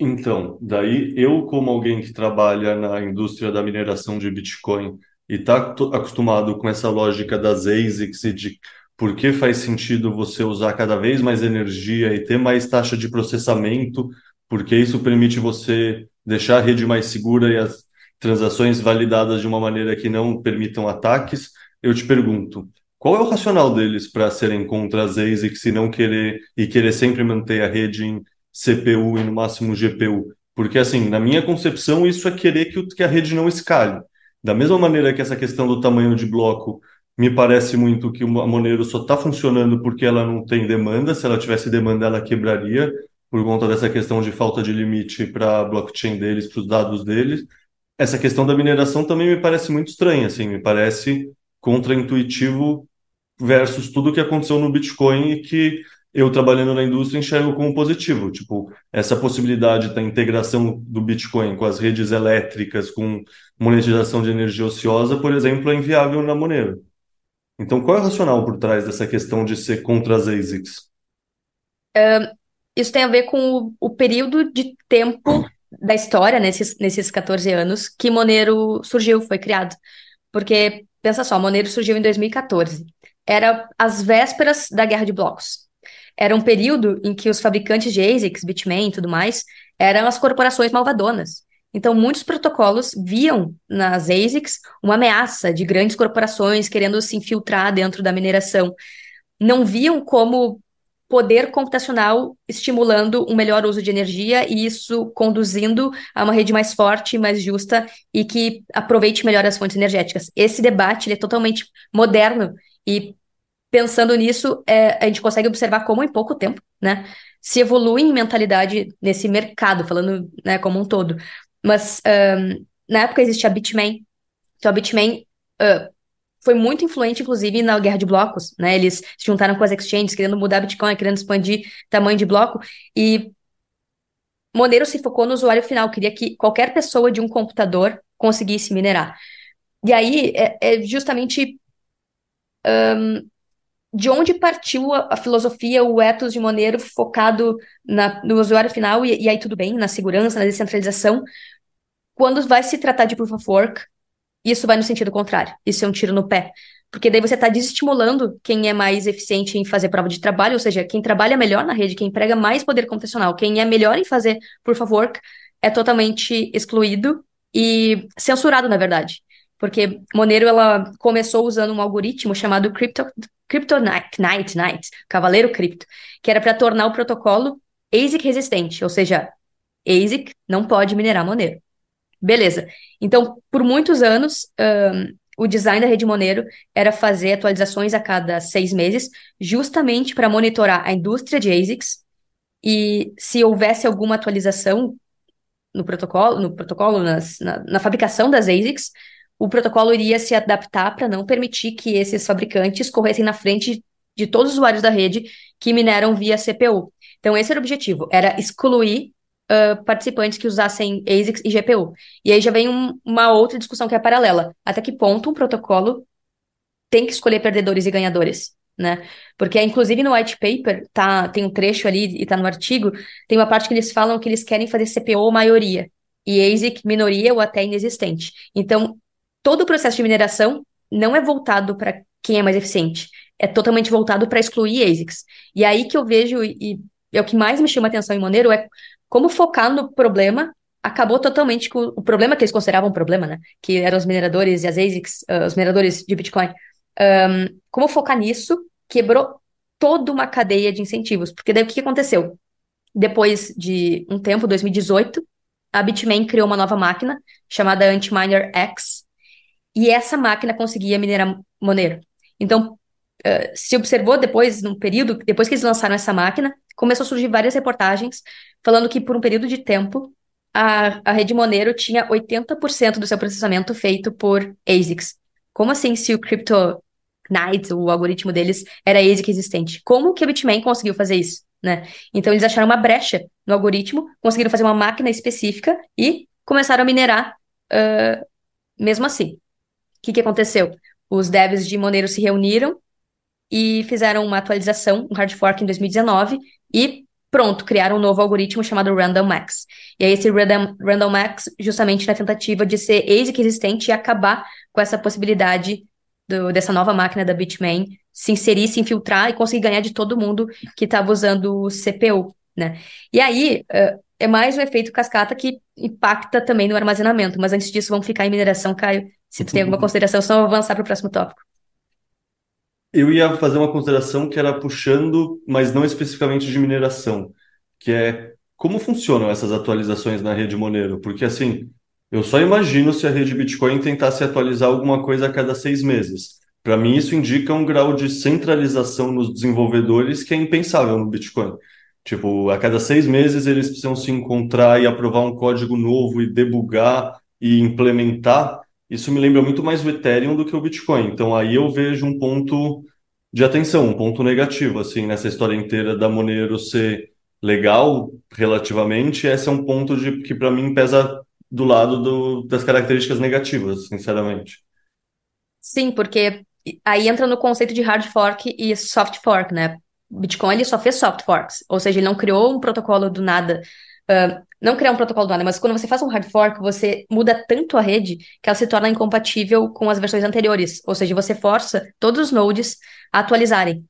[SPEAKER 1] Então, daí eu, como alguém que trabalha na indústria da mineração de Bitcoin e está acostumado com essa lógica das ASICs e de por que faz sentido você usar cada vez mais energia e ter mais taxa de processamento porque isso permite você deixar a rede mais segura e as transações validadas de uma maneira que não permitam ataques. Eu te pergunto, qual é o racional deles para serem contra as ASICs se não querer e querer sempre manter a rede em CPU e no máximo GPU? Porque, assim, na minha concepção, isso é querer que, que a rede não escale. Da mesma maneira que essa questão do tamanho de bloco me parece muito que a Monero só está funcionando porque ela não tem demanda. Se ela tivesse demanda, ela quebraria por conta dessa questão de falta de limite para a blockchain deles, para os dados deles. Essa questão da mineração também me parece muito estranha, assim, me parece contraintuitivo versus tudo que aconteceu no Bitcoin e que eu trabalhando na indústria enxergo como positivo, tipo, essa possibilidade da integração do Bitcoin com as redes elétricas, com monetização de energia ociosa, por exemplo, é inviável na Monero. Então, qual é o racional por trás dessa questão de ser contra as ASICs?
[SPEAKER 2] Um isso tem a ver com o, o período de tempo da história, nesses, nesses 14 anos, que Monero surgiu, foi criado. Porque, pensa só, Monero surgiu em 2014. Era as vésperas da Guerra de Blocos. Era um período em que os fabricantes de ASICs, Bitmain e tudo mais, eram as corporações malvadonas. Então, muitos protocolos viam nas ASICs uma ameaça de grandes corporações querendo se infiltrar dentro da mineração. Não viam como poder computacional estimulando um melhor uso de energia e isso conduzindo a uma rede mais forte, mais justa e que aproveite melhor as fontes energéticas. Esse debate é totalmente moderno e pensando nisso, é, a gente consegue observar como em pouco tempo, né, se evolui em mentalidade nesse mercado, falando né, como um todo. Mas um, na época existia Bitmain, então a Bitmain uh, foi muito influente, inclusive, na guerra de blocos, né? Eles se juntaram com as exchanges, querendo mudar Bitcoin, querendo expandir tamanho de bloco. E Monero se focou no usuário final, queria que qualquer pessoa de um computador conseguisse minerar. E aí é, é justamente um, de onde partiu a, a, filosofia, o ethos de Monero focado na, no usuário final, e, e aí tudo bem, na segurança, na descentralização, quando vai se tratar de proof of work, isso vai no sentido contrário. Isso é um tiro no pé. Porque daí você está desestimulando quem é mais eficiente em fazer prova de trabalho, ou seja, quem trabalha melhor na rede, quem emprega mais poder computacional, quem é melhor em fazer por favor, é totalmente excluído e censurado, na verdade. Porque Monero ela começou usando um algoritmo chamado Crypto, Crypto Knight, Knight, Knight Cavaleiro Cripto, que era para tornar o protocolo ASIC resistente, ou seja, ASIC não pode minerar Monero. Beleza. Então, por muitos anos, um, o design da Rede Monero era fazer atualizações a cada seis meses, justamente para monitorar a indústria de ASICs e se houvesse alguma atualização no protocolo, no protocolo nas, na, na fabricação das ASICs, o protocolo iria se adaptar para não permitir que esses fabricantes corressem na frente de todos os usuários da rede que mineram via CPU. Então, esse era o objetivo, era excluir ah, participantes que usassem ASICS e GPU. E aí já vem um, uma outra discussão que é paralela. Até que ponto um protocolo tem que escolher perdedores e ganhadores? Né? Porque, inclusive, no white paper, tá, tem um trecho ali e tá no artigo, tem uma parte que eles falam que eles querem fazer CPU maioria e ASIC minoria ou até inexistente. Então, todo o processo de mineração não é voltado para quem é mais eficiente, é totalmente voltado para excluir ASICs. E aí que eu vejo, e é o que mais me chama atenção em Monero, é como focar no problema acabou totalmente com o problema que eles consideravam um problema, né? Que eram os mineradores e as ASICs, uh, os mineradores de Bitcoin. Um, como focar nisso quebrou toda uma cadeia de incentivos. Porque daí o que aconteceu? Depois de um tempo, 2018, a Bitmain criou uma nova máquina chamada Antminer X. E essa máquina conseguia minerar Monero. Então, uh, se observou depois, num período, depois que eles lançaram essa máquina, começou a surgir várias reportagens falando que por um período de tempo a, a rede Monero tinha 80% do seu processamento feito por ASICs. Como assim se o Crypto Knights, o algoritmo deles, era ASIC existente? Como que a Bitmain conseguiu fazer isso? Né? Então eles acharam uma brecha no algoritmo, conseguiram fazer uma máquina específica e começaram a minerar uh, mesmo assim. O que, que aconteceu? Os devs de Monero se reuniram e fizeram uma atualização, um hard fork em 2019 e pronto, criaram um novo algoritmo chamado Random Max. E aí esse Random, Random Max, justamente na tentativa de ser ex-existente e acabar com essa possibilidade do, dessa nova máquina da Bitmain se inserir, se infiltrar e conseguir ganhar de todo mundo que estava usando o CPU, né? E aí eh, é mais um efeito cascata que impacta também no armazenamento. Mas antes disso, vamos ficar em mineração, Caio. Se tu tem alguma consideração, só avançar para o próximo tópico.
[SPEAKER 1] Eu ia fazer uma consideração que era puxando, mas não especificamente de mineração, que é como funcionam essas atualizações na rede Monero? Porque assim, eu só imagino se a rede Bitcoin tentasse atualizar alguma coisa a cada seis meses. Para mim, isso indica um grau de centralização nos desenvolvedores que é impensável no Bitcoin. Tipo, a cada seis meses eles precisam se encontrar e aprovar um código novo e debugar e implementar isso me lembra muito mais o Ethereum do que o Bitcoin. Então aí eu vejo um ponto de atenção, um ponto negativo, assim, nessa história inteira da Monero ser legal relativamente, esse é um ponto de que para mim pesa do lado do, das características negativas, sinceramente.
[SPEAKER 2] Sim, porque aí entra no conceito de hard fork e soft fork, né? Bitcoin ele só fez soft forks, ou seja, ele não criou um protocolo do nada. Uh, não criar um protocolo do nada, mas quando você faz um hard fork, você muda tanto a rede que ela se torna incompatível com as versões anteriores. Ou seja, você força todos os nodes a atualizarem.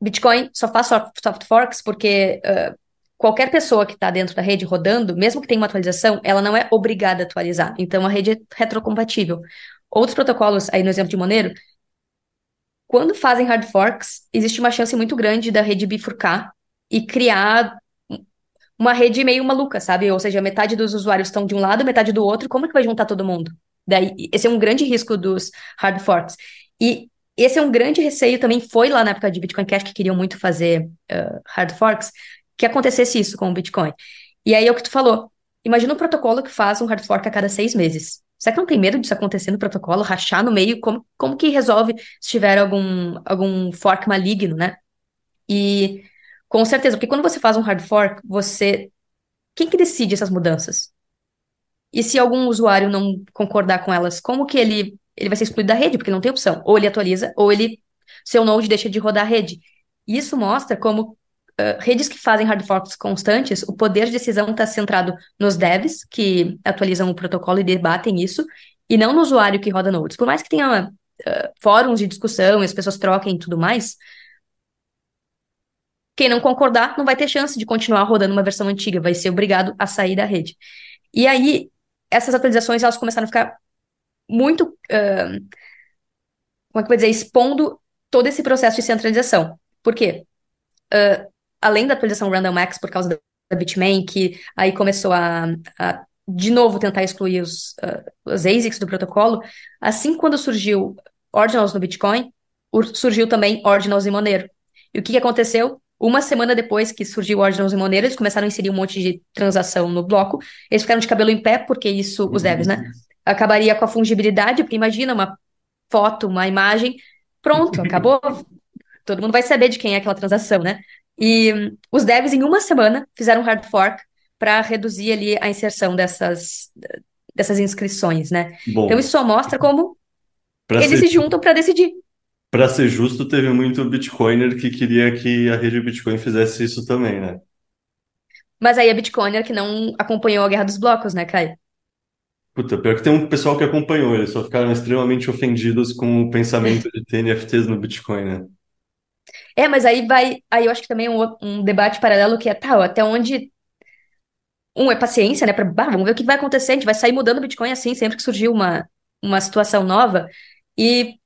[SPEAKER 2] Bitcoin só faz soft forks porque uh, qualquer pessoa que está dentro da rede rodando, mesmo que tenha uma atualização, ela não é obrigada a atualizar. Então a rede é retrocompatível. Outros protocolos, aí no exemplo de Monero, quando fazem hard forks, existe uma chance muito grande da rede bifurcar e criar uma rede meio maluca, sabe? Ou seja, metade dos usuários estão de um lado, metade do outro, como é que vai juntar todo mundo? Daí, esse é um grande risco dos hard forks. E esse é um grande receio também, foi lá na época de Bitcoin Cash que queriam muito fazer uh, hard forks, que acontecesse isso com o Bitcoin. E aí é o que tu falou. Imagina um protocolo que faz um hard fork a cada seis meses. Será que não tem medo disso acontecer no protocolo, rachar no meio? Como, como que resolve se tiver algum, algum fork maligno, né? E com certeza, porque quando você faz um hard fork, você. Quem que decide essas mudanças? E se algum usuário não concordar com elas, como que ele, ele vai ser excluído da rede? Porque não tem opção. Ou ele atualiza, ou ele. Seu node deixa de rodar a rede. E isso mostra como Uh, redes que fazem hard forks constantes, o poder de decisão está centrado nos devs, que atualizam o protocolo e debatem isso, e não no usuário que roda nodes. Por mais que tenha uh, fóruns de discussão e as pessoas troquem e tudo mais, quem não concordar não vai ter chance de continuar rodando uma versão antiga, vai ser obrigado a sair da rede. E aí, essas atualizações elas começaram a ficar muito. Uh, como é que eu vou dizer? Expondo todo esse processo de centralização. Por quê? Uh, além da atualização Random Max por causa da Bitmain, que aí começou a, a de novo tentar excluir os, uh, os ASICs do protocolo, assim quando surgiu Ordinals no Bitcoin, surgiu também Ordinals em Monero. E o que, que aconteceu? Uma semana depois que surgiu o Ordinals e Monero, eles começaram a inserir um monte de transação no bloco. Eles ficaram de cabelo em pé, porque isso, os devs, né? Acabaria com a fungibilidade, porque imagina uma foto, uma imagem, pronto, acabou. Todo mundo vai saber de quem é aquela transação, né? E os devs, em uma semana, fizeram um hard fork para reduzir ali a inserção dessas, dessas inscrições, né? Bom. Então, isso só mostra como
[SPEAKER 1] pra eles ser... se juntam para decidir para ser justo, teve muito Bitcoiner que queria que a rede Bitcoin fizesse isso também, né?
[SPEAKER 2] Mas aí a Bitcoiner que não acompanhou a guerra dos blocos, né, Kai?
[SPEAKER 1] Puta, pior que tem um pessoal que acompanhou, eles só ficaram extremamente ofendidos com o pensamento de ter NFTs no Bitcoin, né?
[SPEAKER 2] É, mas aí vai. Aí eu acho que também é um, um debate paralelo que é tal, tá, até onde. Um é paciência, né? Pra, bah, vamos ver o que vai acontecer, a gente vai sair mudando o Bitcoin assim sempre que surgir uma, uma situação nova. E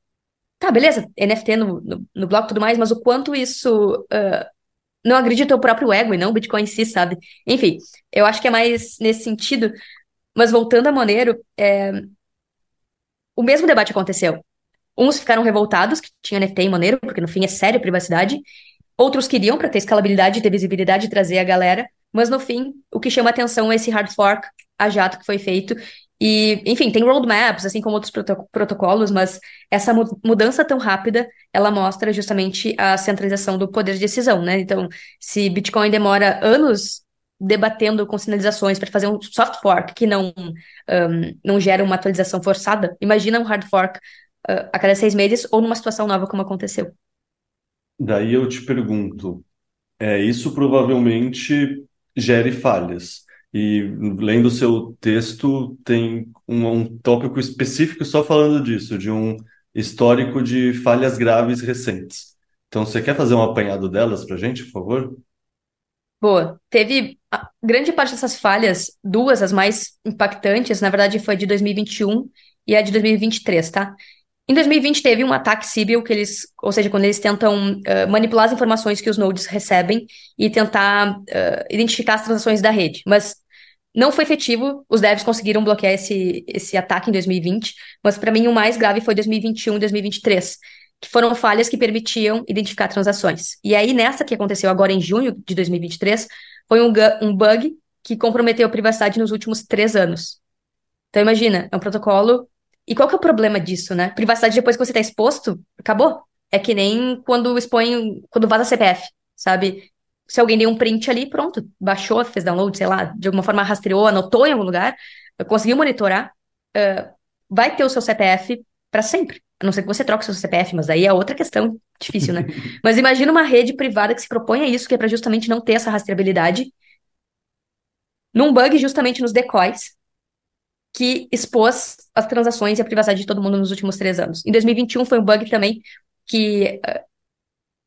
[SPEAKER 2] tá, beleza, NFT no, no, no bloco e tudo mais, mas o quanto isso uh, não agride o teu próprio ego e não o Bitcoin em si, sabe? Enfim, eu acho que é mais nesse sentido. Mas voltando a Monero, é... o mesmo debate aconteceu. Uns ficaram revoltados que tinha NFT em Monero, porque no fim é sério a privacidade. Outros queriam para ter escalabilidade, ter visibilidade e trazer a galera. Mas no fim, o que chama atenção é esse hard fork a jato que foi feito e, enfim, tem roadmaps, assim como outros protocolos, mas essa mudança tão rápida, ela mostra justamente a centralização do poder de decisão, né? Então, se Bitcoin demora anos debatendo com sinalizações para fazer um soft fork que não, um, não gera uma atualização forçada, imagina um hard fork uh, a cada seis meses ou numa situação nova como aconteceu.
[SPEAKER 1] Daí eu te pergunto, é, isso provavelmente gere falhas e lendo o seu texto, tem um, um tópico específico só falando disso, de um histórico de falhas graves recentes. Então, você quer fazer um apanhado delas para a gente, por favor?
[SPEAKER 2] Boa. Teve grande parte dessas falhas, duas as mais impactantes, na verdade foi de 2021 e a de 2023, tá? Em 2020 teve um ataque Sibyl, que eles, ou seja, quando eles tentam uh, manipular as informações que os nodes recebem e tentar uh, identificar as transações da rede. Mas não foi efetivo, os devs conseguiram bloquear esse, esse ataque em 2020, mas para mim o mais grave foi 2021 e 2023, que foram falhas que permitiam identificar transações. E aí, nessa que aconteceu agora em junho de 2023, foi um, um bug que comprometeu a privacidade nos últimos três anos. Então, imagina, é um protocolo. E qual que é o problema disso, né? Privacidade depois que você está exposto, acabou. É que nem quando expõe, quando vaza CPF, sabe? se alguém deu um print ali, pronto, baixou, fez download, sei lá, de alguma forma rastreou, anotou em algum lugar, conseguiu monitorar, uh, vai ter o seu CPF para sempre. A não ser que você troque o seu CPF, mas aí é outra questão difícil, né? mas imagina uma rede privada que se propõe a isso, que é para justamente não ter essa rastreabilidade, num bug justamente nos decoys, que expôs as transações e a privacidade de todo mundo nos últimos três anos. Em 2021 foi um bug também que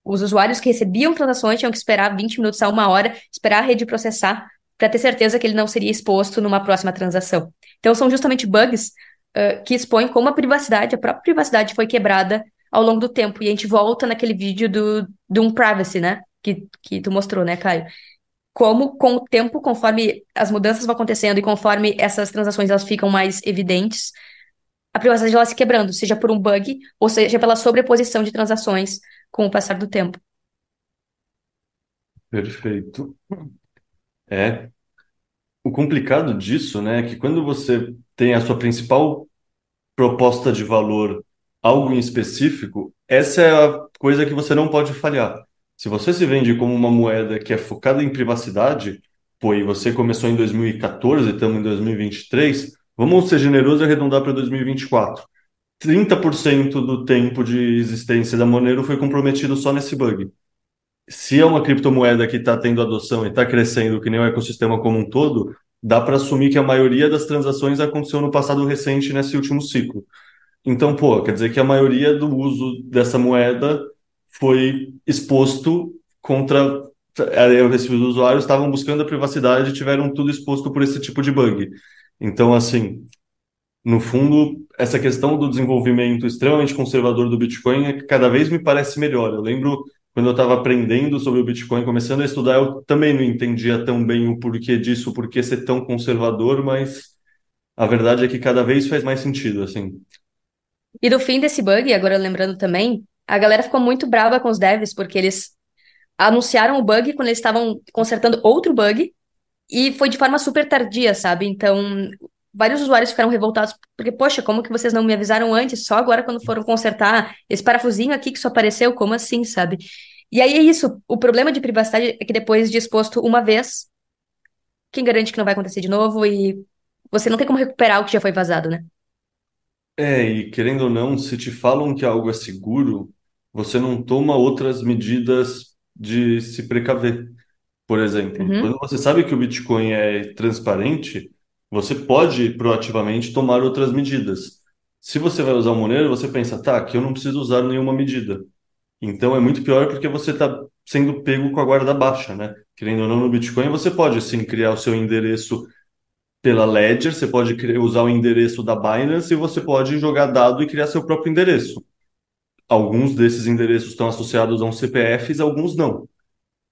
[SPEAKER 2] os usuários que recebiam transações tinham que esperar 20 minutos a uma hora, esperar a rede processar, para ter certeza que ele não seria exposto numa próxima transação. Então, são justamente bugs uh, que expõem como a privacidade, a própria privacidade foi quebrada ao longo do tempo. E a gente volta naquele vídeo do, do um privacy, né? Que, que tu mostrou, né, Caio? Como, com o tempo, conforme as mudanças vão acontecendo e conforme essas transações elas ficam mais evidentes, a privacidade ela se quebrando, seja por um bug, ou seja pela sobreposição de transações, com o passar do tempo.
[SPEAKER 1] Perfeito. É. O complicado disso, né, é que quando você tem a sua principal proposta de valor, algo em específico, essa é a coisa que você não pode falhar. Se você se vende como uma moeda que é focada em privacidade, pô, e você começou em 2014, estamos em 2023, vamos ser generosos e arredondar para 2024. 30% do tempo de existência da Monero foi comprometido só nesse bug. Se é uma criptomoeda que está tendo adoção e está crescendo, que nem o ecossistema como um todo, dá para assumir que a maioria das transações aconteceu no passado recente, nesse último ciclo. Então, pô, quer dizer que a maioria do uso dessa moeda foi exposto contra. É, os usuários estavam buscando a privacidade e tiveram tudo exposto por esse tipo de bug. Então, assim, no fundo, essa questão do desenvolvimento extremamente conservador do Bitcoin é cada vez me parece melhor. Eu lembro quando eu estava aprendendo sobre o Bitcoin, começando a estudar, eu também não entendia tão bem o porquê disso, o porquê ser tão conservador, mas a verdade é que cada vez faz mais sentido, assim.
[SPEAKER 2] E no fim desse bug, agora lembrando também, a galera ficou muito brava com os devs, porque eles anunciaram o bug quando eles estavam consertando outro bug, e foi de forma super tardia, sabe? Então, vários usuários ficaram revoltados, porque, poxa, como que vocês não me avisaram antes, só agora quando foram consertar esse parafusinho aqui que só apareceu, como assim, sabe? E aí é isso, o problema de privacidade é que depois de exposto uma vez, quem garante que não vai acontecer de novo e você não tem como recuperar o que já foi vazado, né?
[SPEAKER 1] É, e querendo ou não, se te falam que algo é seguro, você não toma outras medidas de se precaver. Por exemplo, uhum. quando você sabe que o Bitcoin é transparente, você pode proativamente tomar outras medidas. Se você vai usar o Monero, você pensa, tá, que eu não preciso usar nenhuma medida. Então é muito pior porque você está sendo pego com a guarda baixa, né? Querendo ou não, no Bitcoin você pode sim criar o seu endereço pela Ledger, você pode usar o endereço da Binance e você pode jogar dado e criar seu próprio endereço. Alguns desses endereços estão associados a um CPFs, alguns não.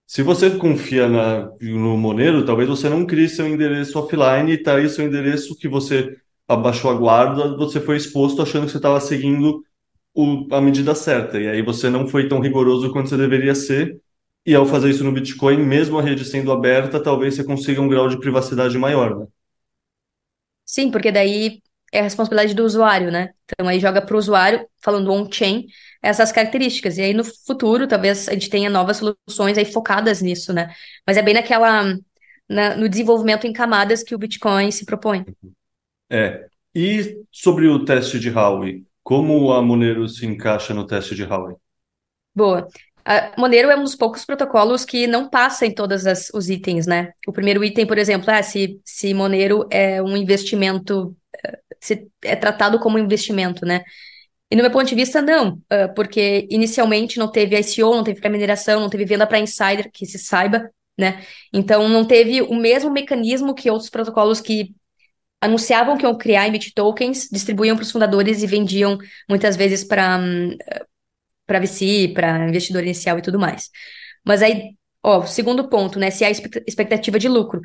[SPEAKER 1] Se você confia na, no Monero, talvez você não crie seu endereço offline e tá aí seu endereço que você abaixou a guarda, você foi exposto achando que você estava seguindo o, a medida certa. E aí você não foi tão rigoroso quanto você deveria ser. E ao fazer isso no Bitcoin, mesmo a rede sendo aberta, talvez você consiga um grau de privacidade maior, né?
[SPEAKER 2] Sim, porque daí é a responsabilidade do usuário, né? Então aí joga para o usuário, falando on-chain, essas características. E aí no futuro, talvez a gente tenha novas soluções aí focadas nisso, né? Mas é bem naquela na, no desenvolvimento em camadas que o Bitcoin se propõe.
[SPEAKER 1] É. E sobre o teste de Howey, como a Monero se encaixa no teste de Howey?
[SPEAKER 2] Boa. A Monero é um dos poucos protocolos que não passa em todos os itens, né? O primeiro item, por exemplo, é se, se Monero é um investimento, eh, se é tratado como investimento, né? E no meu ponto de vista, não, porque inicialmente não teve ICO, não teve pré-mineração, não teve venda para insider, que se saiba, né? Então não teve o mesmo mecanismo que outros protocolos que anunciavam que iam criar emit tokens, distribuíam para os fundadores e vendiam muitas vezes para para VC, para investidor inicial e tudo mais. Mas aí, ó, segundo ponto, né? Se há expectativa de lucro.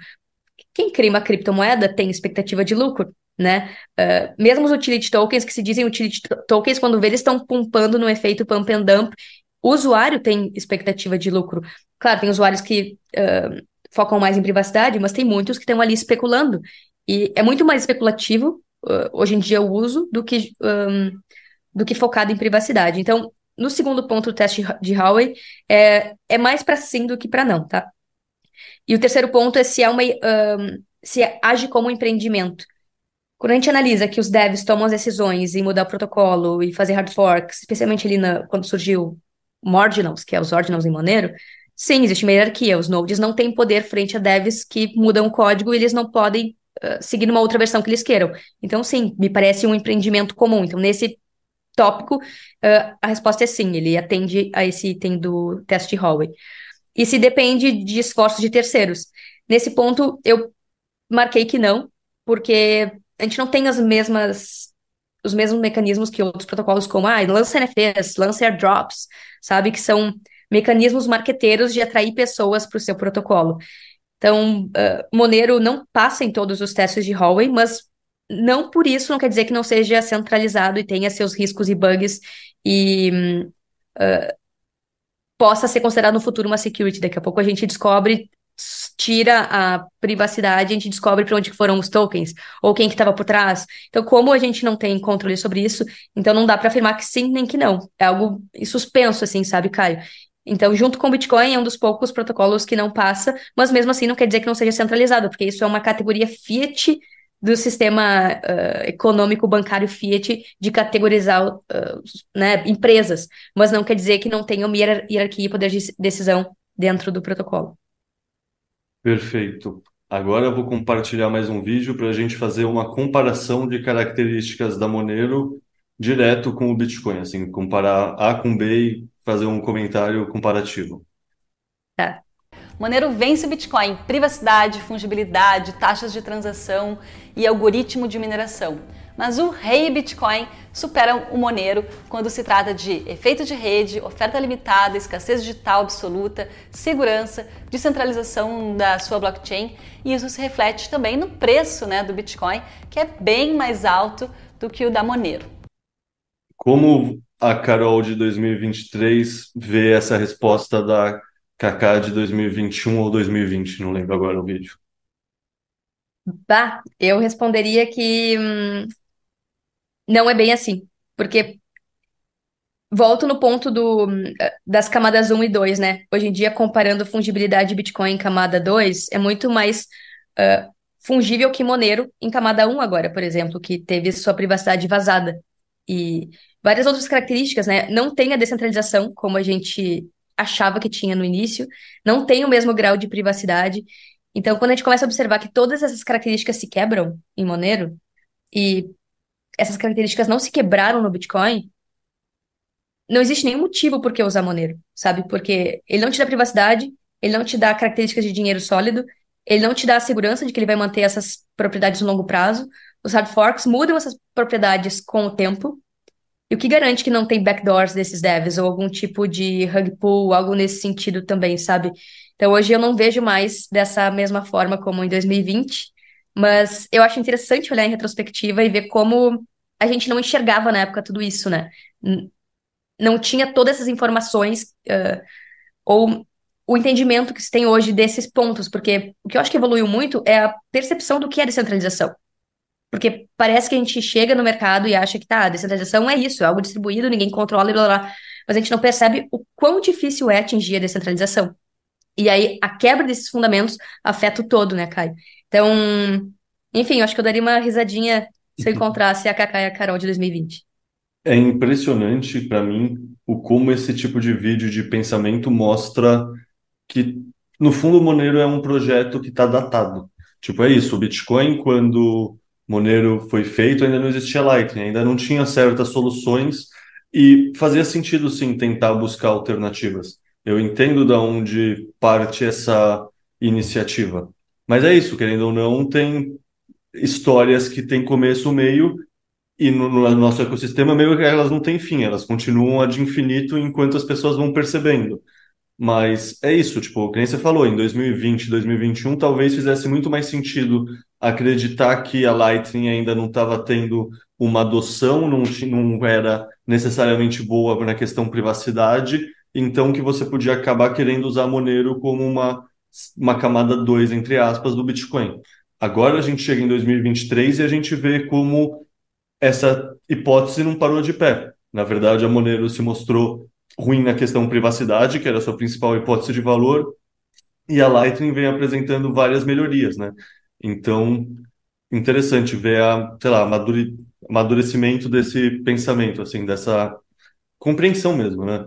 [SPEAKER 2] Quem cria uma criptomoeda tem expectativa de lucro né? Uh, mesmo os utility tokens que se dizem utility tokens, quando vê, eles estão pumpando no efeito pump and dump. O usuário tem expectativa de lucro. Claro, tem usuários que uh, focam mais em privacidade, mas tem muitos que estão ali especulando. E é muito mais especulativo, uh, hoje em dia, o uso, do que, um, do que focado em privacidade. Então, no segundo ponto o teste de Howey, é, é mais para sim do que para não, tá? E o terceiro ponto é se é uma. Um, se é, age como empreendimento. Quando a gente analisa que os devs tomam as decisões e mudar o protocolo e fazer hard forks, especialmente ali na, quando surgiu Mordinals, que é os ordinals em Monero, sim, existe uma hierarquia. Os nodes não têm poder frente a devs que mudam o código e eles não podem uh, seguir uma outra versão que eles queiram. Então, sim, me parece um empreendimento comum. Então, nesse tópico, uh, a resposta é sim, ele atende a esse item do teste Hallway. E se depende de esforços de terceiros. Nesse ponto, eu marquei que não, porque a gente não tem as mesmas os mesmos mecanismos que outros protocolos como ah, lança NFTs, lança airdrops, sabe que são mecanismos marqueteiros de atrair pessoas para o seu protocolo. Então, uh, Monero não passa em todos os testes de hallway, mas não por isso não quer dizer que não seja centralizado e tenha seus riscos e bugs e uh, possa ser considerado no futuro uma security. Daqui a pouco a gente descobre tira a privacidade, a gente descobre para onde foram os tokens ou quem que estava por trás. Então, como a gente não tem controle sobre isso, então não dá para afirmar que sim nem que não. É algo suspenso assim, sabe, Caio? Então, junto com o Bitcoin, é um dos poucos protocolos que não passa, mas mesmo assim não quer dizer que não seja centralizado, porque isso é uma categoria Fiat do sistema uh, econômico bancário Fiat de categorizar uh, né, empresas, mas não quer dizer que não tenha uma hierarquia e poder de decisão dentro do
[SPEAKER 1] protocolo. Perfeito. Agora eu vou compartilhar mais um vídeo para a gente fazer uma comparação de características da Monero direto com o Bitcoin, assim, comparar A com B e fazer um comentário comparativo.
[SPEAKER 2] Tá.
[SPEAKER 3] Monero vence o Bitcoin, privacidade, fungibilidade, taxas de transação e algoritmo de mineração mas o rei Bitcoin supera o Monero quando se trata de efeito de rede, oferta limitada, escassez digital absoluta, segurança, descentralização da sua blockchain, e isso se reflete também no preço né, do Bitcoin, que é bem mais alto do que o da Monero.
[SPEAKER 1] Como a Carol de 2023 vê essa resposta da Kaká de 2021 ou 2020, não lembro agora o vídeo.
[SPEAKER 2] Bah, eu responderia que hum, não é bem assim. Porque volto no ponto do, das camadas 1 e 2, né? Hoje em dia, comparando fungibilidade de Bitcoin em camada 2, é muito mais uh, fungível que Monero em camada 1 agora, por exemplo, que teve sua privacidade vazada. E várias outras características, né? Não tem a descentralização, como a gente achava que tinha no início, não tem o mesmo grau de privacidade. Então, quando a gente começa a observar que todas essas características se quebram em Monero, e essas características não se quebraram no Bitcoin, não existe nenhum motivo por que usar Monero, sabe? Porque ele não te dá privacidade, ele não te dá características de dinheiro sólido, ele não te dá a segurança de que ele vai manter essas propriedades no longo prazo. Os hard forks mudam essas propriedades com o tempo. E o que garante que não tem backdoors desses devs ou algum tipo de rug pull, algo nesse sentido também, sabe? Então hoje eu não vejo mais dessa mesma forma como em 2020, mas eu acho interessante olhar em retrospectiva e ver como a gente não enxergava na época tudo isso, né? Não tinha todas essas informações uh, ou o entendimento que se tem hoje desses pontos, porque o que eu acho que evoluiu muito é a percepção do que é descentralização. Porque parece que a gente chega no mercado e acha que tá, descentralização é isso, é algo distribuído, ninguém controla e blá. blá. Mas a gente não percebe o quão difícil é atingir a descentralização. E aí a quebra desses fundamentos afeta o todo, né, Caio? Então, enfim, eu acho que eu daria uma risadinha se eu encontrasse a Cacá e a Carol de 2020?
[SPEAKER 1] É impressionante para mim o como esse tipo de vídeo de pensamento mostra que, no fundo, o Monero é um projeto que está datado. Tipo, é isso, o Bitcoin, quando Monero foi feito, ainda não existia Lightning, ainda não tinha certas soluções e fazia sentido, sim, tentar buscar alternativas. Eu entendo da onde parte essa iniciativa. Mas é isso, querendo ou não, tem histórias que têm começo, meio e no, no, nosso ecossistema meio que elas não têm fim, elas continuam ad infinito enquanto as pessoas vão percebendo. Mas é isso, tipo, que nem você falou, em 2020, 2021, talvez fizesse muito mais sentido acreditar que a Lightning ainda não estava tendo uma adoção, não, não era necessariamente boa na questão privacidade, então que você podia acabar querendo usar Monero como uma, uma camada 2, entre aspas, do Bitcoin. Agora a gente chega em 2023 e a gente vê como essa hipótese não parou de pé. Na verdade, a Monero se mostrou ruim na questão privacidade, que era a sua principal hipótese de valor, e a Lightning vem apresentando várias melhorias, né? Então, interessante ver a, sei lá, madure, amadurecimento desse pensamento, assim, dessa compreensão mesmo, né?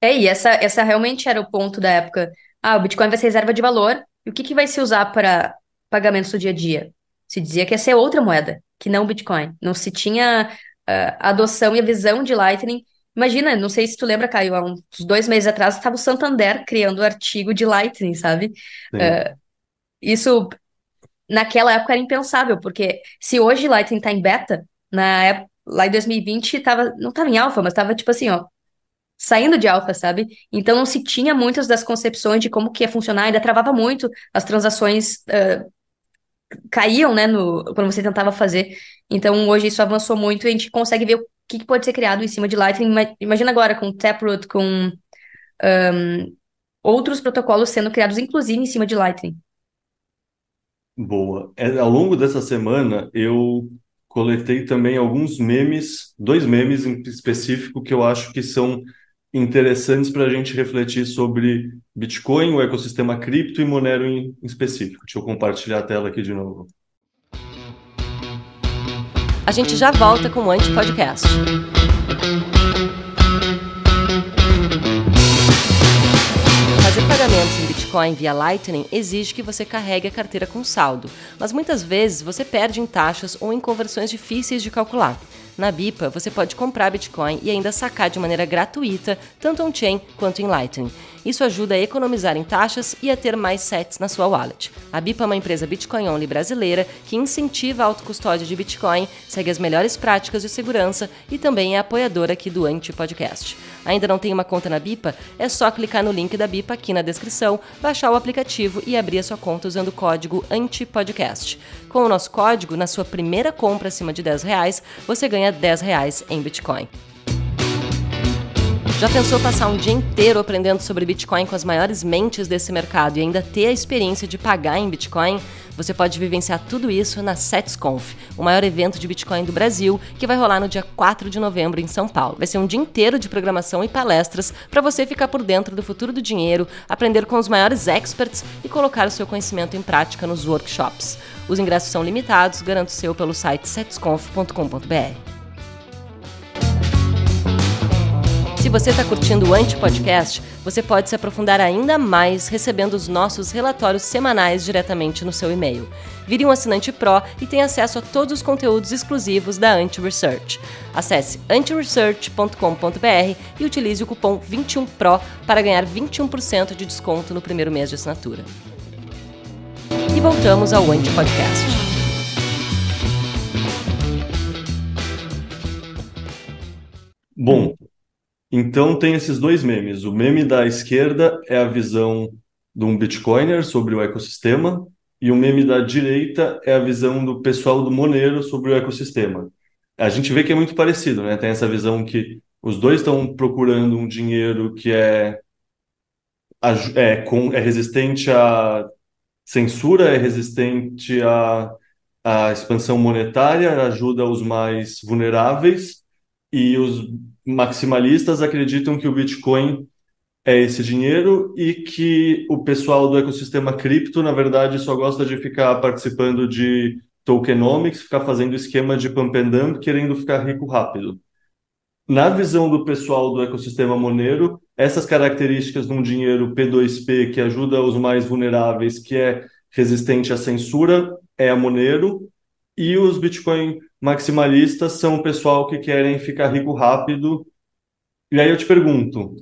[SPEAKER 2] É, e essa, essa realmente era o ponto da época. Ah, o Bitcoin vai ser reserva de valor, e o que, que vai se usar para pagamentos do dia a dia. Se dizia que essa é outra moeda, que não o Bitcoin. Não se tinha uh, ah, a adoção e a visão de Lightning. Imagina, não sei se tu lembra, Caio, há uns dois meses atrás estava o Santander criando o um artigo de Lightning, sabe? Uh, isso naquela época era impensável, porque se hoje Lightning está em beta, na época, lá em 2020 tava, não estava em alfa, mas estava tipo assim, ó, saindo de alfa, sabe? Então não se tinha muitas das concepções de como que ia funcionar, ainda travava muito as transações uh, caíam, né, no, quando você tentava fazer. Então hoje isso avançou muito e a gente consegue ver o que, que pode ser criado em cima de Lightning. Imagina agora com Taproot, com um, outros protocolos sendo criados, inclusive em cima de Lightning.
[SPEAKER 1] Boa. É, ao longo dessa semana eu coletei também alguns memes, dois memes em específico que eu acho que são interessantes para a gente refletir sobre Bitcoin, o ecossistema cripto e Monero em, específico. Deixa eu compartilhar a tela aqui de novo.
[SPEAKER 3] A gente já volta com o Antipodcast. Fazer pagamentos em Bitcoin via Lightning exige que você carregue a carteira com saldo, mas muitas vezes você perde em taxas ou em conversões difíceis de calcular. Na BIPA, você pode comprar Bitcoin e ainda sacar de maneira gratuita, tanto on-chain quanto em Lightning. Isso ajuda a economizar em taxas e a ter mais sets na sua wallet. A Bipa é uma empresa Bitcoin Only brasileira que incentiva a autocustódia de Bitcoin, segue as melhores práticas de segurança e também é apoiadora aqui do Anti-Podcast. Ainda não tem uma conta na BIPA? É só clicar no link da BIPA aqui na descrição, baixar o aplicativo e abrir a sua conta usando o código Anti Podcast. Com o nosso código, na sua primeira compra acima de 10 reais, você ganha 10 reais em Bitcoin. Já pensou passar um dia inteiro aprendendo sobre Bitcoin com as maiores mentes desse mercado e ainda ter a experiência de pagar em Bitcoin? Você pode vivenciar tudo isso na SetsConf, o maior evento de Bitcoin do Brasil, que vai rolar no dia 4 de novembro em São Paulo. Vai ser um dia inteiro de programação e palestras para você ficar por dentro do futuro do dinheiro, aprender com os maiores experts e colocar o seu conhecimento em prática nos workshops. Os ingressos são limitados, garanto seu pelo site setsconf.com.br. Se você está curtindo o Antipodcast, você pode se aprofundar ainda mais recebendo os nossos relatórios semanais diretamente no seu e-mail. Vire um assinante Pro e tenha acesso a todos os conteúdos exclusivos da Anti-Research. Acesse antiresearch.com.br e utilize o cupom 21PRO para ganhar 21% de desconto no primeiro mês de assinatura. E voltamos ao Antipodcast.
[SPEAKER 1] Bom, então tem esses dois memes. O meme da esquerda é a visão de um bitcoiner sobre o ecossistema e o meme da direita é a visão do pessoal do Monero sobre o ecossistema. A gente vê que é muito parecido, né? Tem essa visão que os dois estão procurando um dinheiro que é é, com, é resistente à censura, é resistente à, à expansão monetária, ajuda os mais vulneráveis e os maximalistas acreditam que o Bitcoin é esse dinheiro e que o pessoal do ecossistema cripto, na verdade, só gosta de ficar participando de tokenomics, ficar fazendo esquema de pump and dump, querendo ficar rico rápido. Na visão do pessoal do ecossistema Monero, essas características de um dinheiro P2P que ajuda os mais vulneráveis, que é resistente à censura, é a Monero, e os Bitcoin maximalistas são o pessoal que querem ficar rico rápido. E aí eu te pergunto,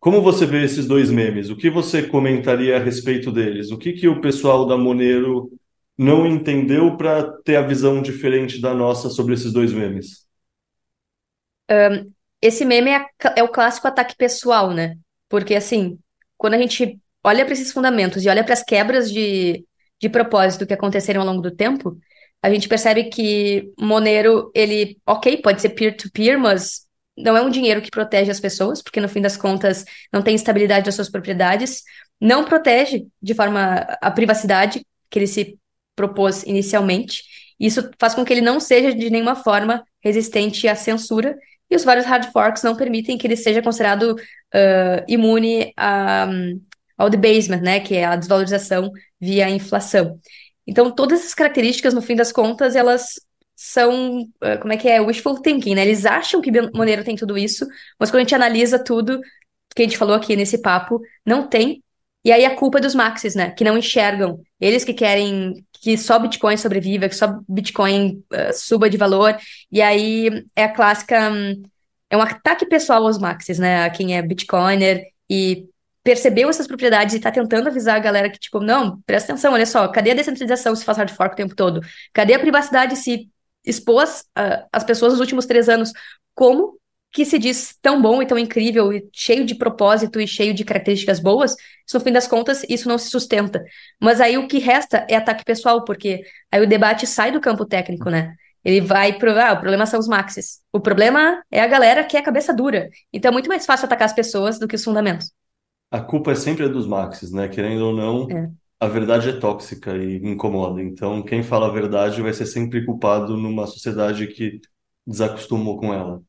[SPEAKER 1] como você vê esses dois memes? O que você comentaria a respeito deles? O que, que o pessoal da Monero não entendeu para ter a visão diferente da nossa sobre esses dois memes?
[SPEAKER 2] Um, esse meme é, é o clássico ataque pessoal, né? Porque, assim, quando a gente olha para esses fundamentos e olha para as quebras de, de propósito que aconteceram ao longo do tempo, a gente percebe que Monero, ele, ok, pode ser peer-to-peer, mas não é um dinheiro que protege as pessoas, porque no fim das contas não tem estabilidade das suas propriedades, não protege de forma a privacidade que ele se propôs inicialmente. Isso faz com que ele não seja de nenhuma forma resistente à censura e os vários hard forks não permitem que ele seja considerado uh, imune a, um, ao debasement, né, que é a desvalorização via inflação. Então, todas essas características, no fim das contas, elas são, ah, como é que é, wishful thinking, né? Eles acham que Monero tem tudo isso, mas quando a gente analisa tudo que a gente falou aqui nesse papo, não tem. E aí a culpa é dos maxis, né? Que não enxergam. Eles que querem que só Bitcoin sobreviva, que só Bitcoin uh, suba de valor. E aí é a clássica. Um, é um ataque pessoal aos maxis, né? A quem é Bitcoiner e percebeu essas propriedades e está tentando avisar a galera que, tipo, não, presta atenção, olha só, cadê a descentralização se faz hard fork o tempo todo? Cadê a privacidade se expôs uh, as pessoas nos últimos três anos? Como que se diz tão bom e tão incrível e cheio de propósito e cheio de características boas, no fim das contas, isso não se sustenta. Mas aí o que resta é ataque pessoal, porque aí o debate sai do campo técnico, né? Ele vai provar, ah, o problema são os maxes. O problema é a galera que é cabeça dura. Então é muito mais fácil atacar as pessoas do que os fundamentos
[SPEAKER 1] a culpa é sempre dos Maxes, né? Querendo ou não, é. a verdade é tóxica e incomoda. Então, quem fala a verdade vai ser sempre culpado numa sociedade que desacostumou com ela.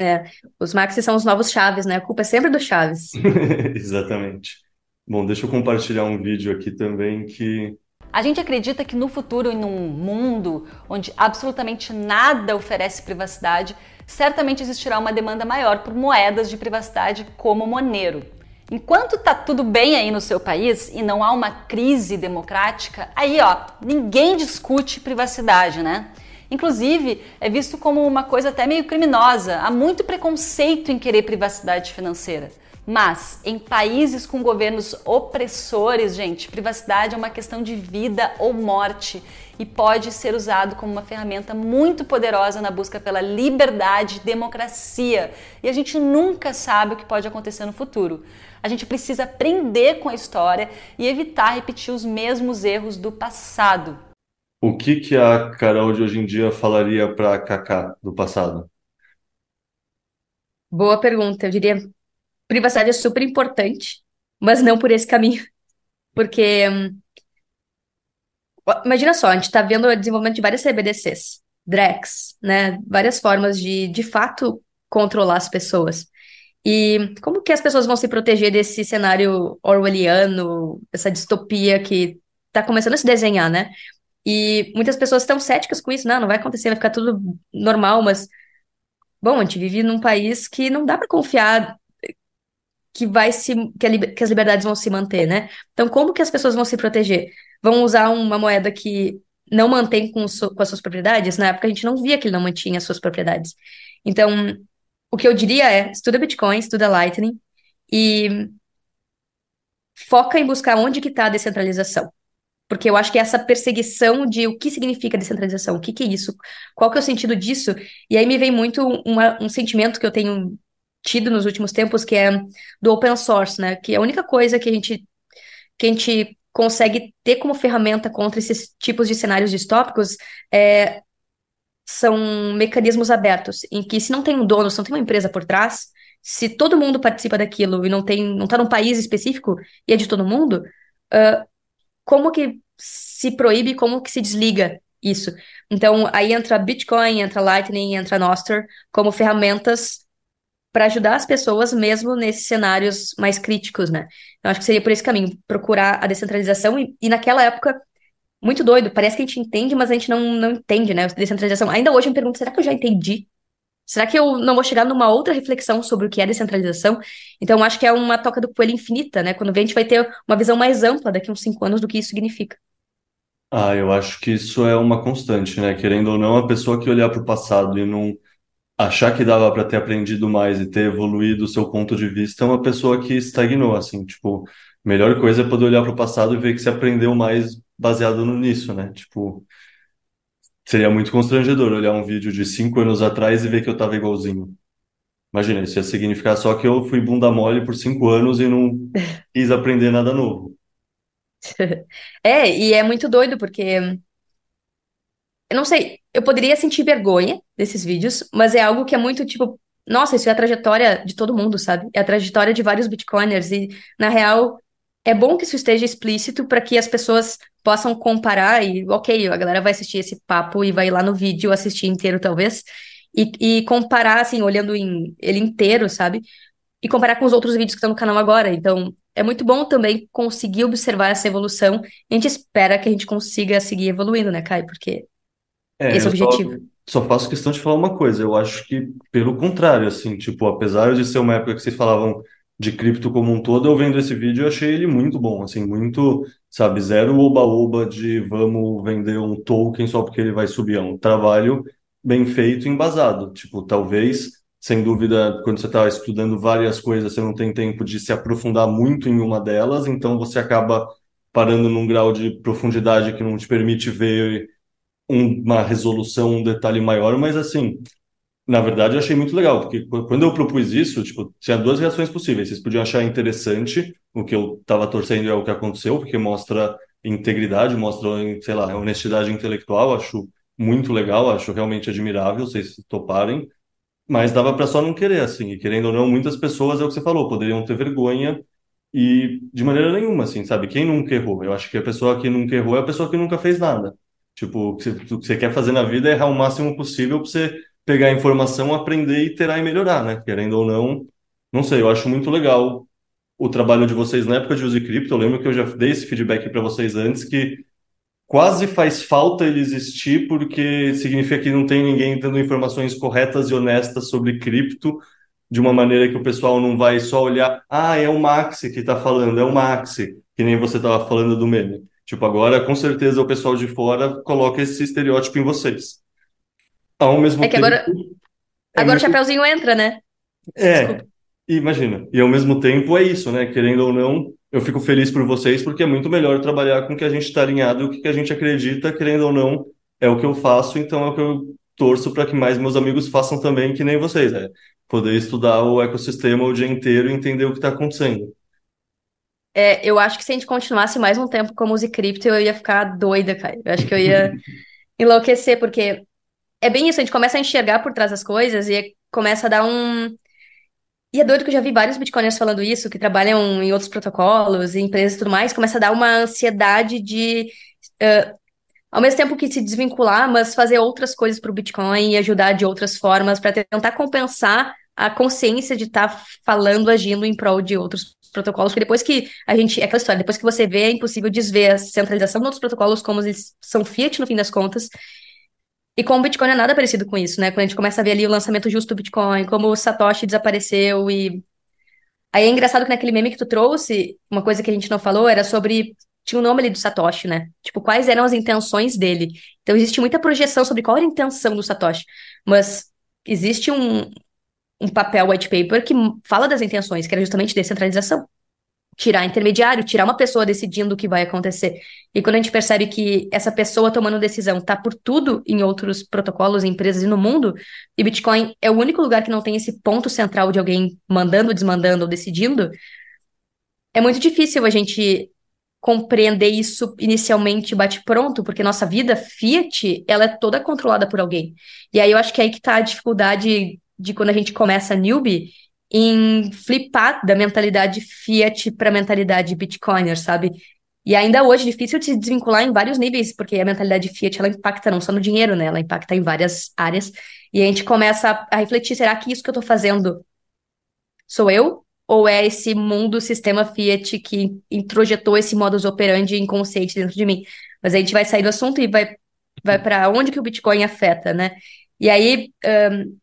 [SPEAKER 2] É, os Maxes são os novos Chaves, né? A culpa é sempre dos Chaves.
[SPEAKER 1] Exatamente. Bom, deixa eu compartilhar um vídeo aqui também que
[SPEAKER 2] a gente acredita que no futuro, em um mundo
[SPEAKER 3] onde absolutamente nada oferece privacidade, certamente existirá uma demanda maior por moedas de privacidade como Monero. Enquanto tá tudo bem aí no seu país e não há uma crise democrática, aí ó, ninguém discute privacidade, né? Inclusive, é visto como uma coisa até meio criminosa. Há muito preconceito em querer privacidade financeira. Mas em países com governos opressores, gente, privacidade é uma questão de vida ou morte e pode ser usado como uma ferramenta muito poderosa na busca pela liberdade, democracia. E a gente nunca sabe o que pode acontecer no futuro. A gente precisa aprender com a história e evitar repetir os mesmos erros do passado.
[SPEAKER 1] O que, que a Carol de hoje em dia falaria para a Kaká do passado?
[SPEAKER 2] Boa pergunta. Eu diria privacidade é super importante, mas não por esse caminho. Porque hum, Imagina só, a gente está vendo o desenvolvimento de várias CBDCs, DREX, né? Várias formas de, de fato, controlar as pessoas. E como que as pessoas vão se proteger desse cenário orwelliano, dessa distopia que está começando a se desenhar, né? E muitas pessoas estão céticas com isso, não, né? ah, não vai acontecer, vai ficar tudo normal, mas bom, a gente vive num país que não dá para confiar que vai se que, a, que as liberdades vão se manter, né? Então, como que as pessoas vão se proteger? vão usar uma moeda que não mantém com, so, com as suas propriedades, na época a gente não via que ele não mantinha as suas propriedades. Então, o que eu diria é, estuda Bitcoin, estuda Lightning e foca em buscar onde que está a descentralização. Porque eu acho que essa perseguição de o que significa descentralização, o que, que é isso, qual que é o sentido disso, e aí me vem muito uma, um sentimento que eu tenho tido nos últimos tempos, que é do open source, né? Que é a única coisa que a gente, que a gente consegue ter como ferramenta contra esses tipos de cenários distópicos é, são mecanismos abertos, em que se não tem um dono, se não tem uma empresa por trás, se todo mundo participa daquilo e não tem, não está num país específico e é de todo mundo, uh, como que se proíbe, como que se desliga isso? Então aí entra Bitcoin, entra Lightning, entra Nostr como ferramentas para ajudar as pessoas mesmo nesses cenários mais críticos, né? Então acho que seria por esse caminho, procurar a descentralização e, e naquela época muito doido, parece que a gente entende, mas a gente não, não entende, né? A descentralização. Ainda hoje eu me pergunto, será que eu já entendi? Será que eu não vou chegar numa outra reflexão sobre o que é descentralização? Então acho que é uma toca do coelho infinita, né? Quando vem a gente vai ter uma visão mais ampla daqui a uns cinco anos do que isso significa.
[SPEAKER 1] Ah, eu acho que isso é uma constante, né? Querendo ou não, a pessoa que olhar para o passado e não achar que dava para ter aprendido mais e ter evoluído o seu ponto de vista é uma pessoa que estagnou, assim, tipo, melhor coisa é poder olhar para o passado e ver que se aprendeu mais baseado no nisso, né? Tipo, seria muito constrangedor olhar um vídeo de cinco anos atrás e ver que eu tava igualzinho. Imagina, isso ia significar só que eu fui bunda mole por cinco anos e não quis aprender nada novo.
[SPEAKER 2] É, e é muito doido, porque eu não sei, eu poderia sentir vergonha desses vídeos, mas é algo que é muito tipo, nossa, isso é a trajetória de todo mundo, sabe? É a trajetória de vários bitcoiners e na real é bom que isso esteja explícito para que as pessoas possam comparar e, ok, a galera vai assistir esse papo e vai lá no vídeo assistir inteiro talvez e, e comparar assim, olhando em, ele inteiro, sabe? E comparar com os outros vídeos que estão no canal agora. Então, é muito bom também conseguir observar essa evolução. A gente espera que a gente consiga seguir evoluindo, né, Kai? Porque
[SPEAKER 1] é, esse é objetivo. Só, só, faço questão de falar uma coisa. Eu acho que, pelo contrário, assim, tipo, apesar de ser uma época que vocês falavam de cripto como um todo, eu vendo esse vídeo, eu achei ele muito bom, assim, muito, sabe, zero oba-oba de vamos vender um token só porque ele vai subir. É um trabalho bem feito, embasado. Tipo, talvez sem dúvida, quando você está estudando várias coisas, você não tem tempo de se aprofundar muito em uma delas, então você acaba parando num grau de profundidade que não te permite ver uma resolução, um detalhe maior, mas assim, na verdade eu achei muito legal, porque quando eu propus isso, tipo, tinha duas reações possíveis. Vocês podiam achar interessante, o que eu estava torcendo é o que aconteceu, porque mostra integridade, mostra, sei lá, honestidade intelectual, acho muito legal, acho realmente admirável, vocês toparem, mas dava para só não querer, assim, e querendo ou não, muitas pessoas, é o que você falou, poderiam ter vergonha e de maneira nenhuma, assim, sabe? Quem nunca errou? Eu acho que a pessoa que nunca errou é a pessoa que nunca fez nada. Tipo, o que você, quer fazer na vida é errar o máximo possível para você pegar a informação, aprender e terá e melhorar, né? Querendo ou não, não sei, eu acho muito legal o trabalho de vocês na época de Use cripto. Eu lembro que eu já dei esse feedback para vocês antes que quase faz falta ele existir porque significa que não tem ninguém dando informações corretas e honestas sobre cripto de uma maneira que o pessoal não vai só olhar, ah, é o Maxi que está falando, é o Maxi, que nem você estava falando do meme. Tipo, agora, com certeza, o pessoal de fora coloca esse estereótipo em vocês. Ao mesmo é que tempo, agora,
[SPEAKER 2] é agora muito... o Chapeuzinho entra, né?
[SPEAKER 1] É, Desculpa. imagina. E ao mesmo tempo é isso, né? Querendo ou não, eu fico feliz por vocês, porque é muito melhor trabalhar com o que a gente está alinhado e o que a gente acredita, querendo ou não, é o que eu faço, então é o que eu torço para que mais meus amigos façam também, que nem vocês, né? Poder estudar o ecossistema o dia inteiro e entender o que está acontecendo.
[SPEAKER 2] É, eu acho que se a gente continuasse mais um tempo com a música cripto, eu ia ficar doida, cara. Eu acho que eu ia enlouquecer, porque é bem isso, a gente começa a enxergar por trás das coisas e começa a dar um. E é doido que eu já vi vários bitcoiners falando isso, que trabalham em outros protocolos, em empresas e tudo mais, começa a dar uma ansiedade de. Uh, ao mesmo tempo que se desvincular, mas fazer outras coisas para o Bitcoin e ajudar de outras formas para tentar compensar a consciência de estar tá falando, agindo em prol de outros protocolos, que depois que a gente. É aquela história, depois que você vê, é impossível desver a centralização de outros protocolos, como eles são Fiat no fim das contas. E com o Bitcoin é nada parecido com isso, né? Quando a gente começa a ver ali o lançamento justo do Bitcoin, como o Satoshi desapareceu e. Aí é engraçado que naquele meme que tu trouxe, uma coisa que a gente não falou era sobre tinha o nome ali do Satoshi, né? Tipo, quais eram as intenções dele. Então, existe muita projeção sobre qual era a intenção do Satoshi. Mas existe um, um papel white paper que fala das intenções, que era justamente descentralização. Tirar intermediário, tirar uma pessoa decidindo o que vai acontecer. E quando a gente percebe que essa pessoa tomando decisão está por tudo em outros protocolos, empresas e no mundo, e Bitcoin é o único lugar que não tem esse ponto central de alguém mandando, desmandando ou decidindo, é muito difícil a gente compreender isso inicialmente bate pronto, porque nossa vida fiat, ela é toda controlada por alguém. E aí eu acho que é aí que está a dificuldade de quando a gente começa newbie em flipar da mentalidade fiat para a mentalidade bitcoiner, sabe? E ainda hoje é difícil se desvincular em vários níveis, porque a mentalidade fiat ela impacta não só no dinheiro, né? Ela impacta em várias áreas. E a gente começa a refletir, será que isso que eu estou fazendo sou eu? Ou é esse mundo, sistema fiat que introjetou esse modus operandi inconsciente dentro de mim? Mas a gente vai sair do assunto e vai, vai para onde que o Bitcoin afeta, né? E aí, um,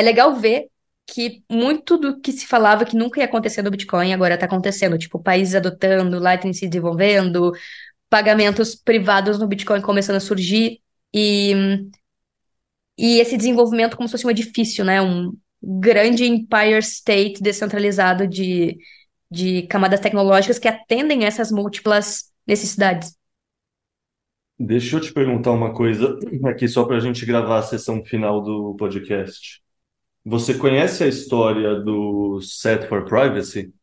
[SPEAKER 2] é legal ver que muito do que se falava que nunca ia acontecer no Bitcoin agora está acontecendo. Tipo, países adotando, Lightning se desenvolvendo, pagamentos privados no Bitcoin começando a surgir e, e esse desenvolvimento como se fosse um edifício, né? Um grande empire state descentralizado de, de camadas tecnológicas que atendem essas múltiplas necessidades.
[SPEAKER 1] Deixa eu te perguntar uma coisa aqui, só para a gente gravar a sessão final do podcast. Você conhece a história do Set for Privacy?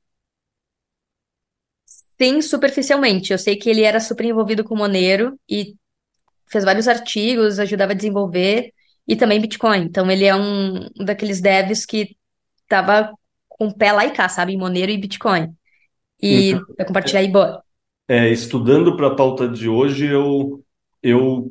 [SPEAKER 2] Sim, superficialmente. Eu sei que ele era super envolvido com Monero e fez vários artigos, ajudava a desenvolver e também Bitcoin. Então ele é um, daqueles devs que tava com o pé lá e cá, sabe, em Monero e Bitcoin. E então, compartilhar aí,
[SPEAKER 1] boa. É, estudando para a pauta de hoje, eu eu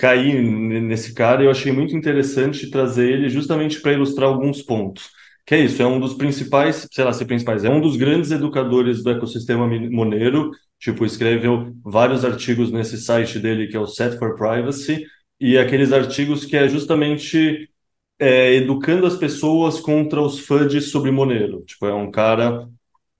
[SPEAKER 1] caí nesse cara e eu achei muito interessante trazer ele justamente para ilustrar alguns pontos. Que é isso, é um dos principais, sei lá se principais, é um dos grandes educadores do ecossistema Monero. tipo, escreveu vários artigos nesse site dele que é o Set for Privacy, e aqueles artigos que é justamente é, educando as pessoas contra os FUDs sobre Monero. Tipo, é um cara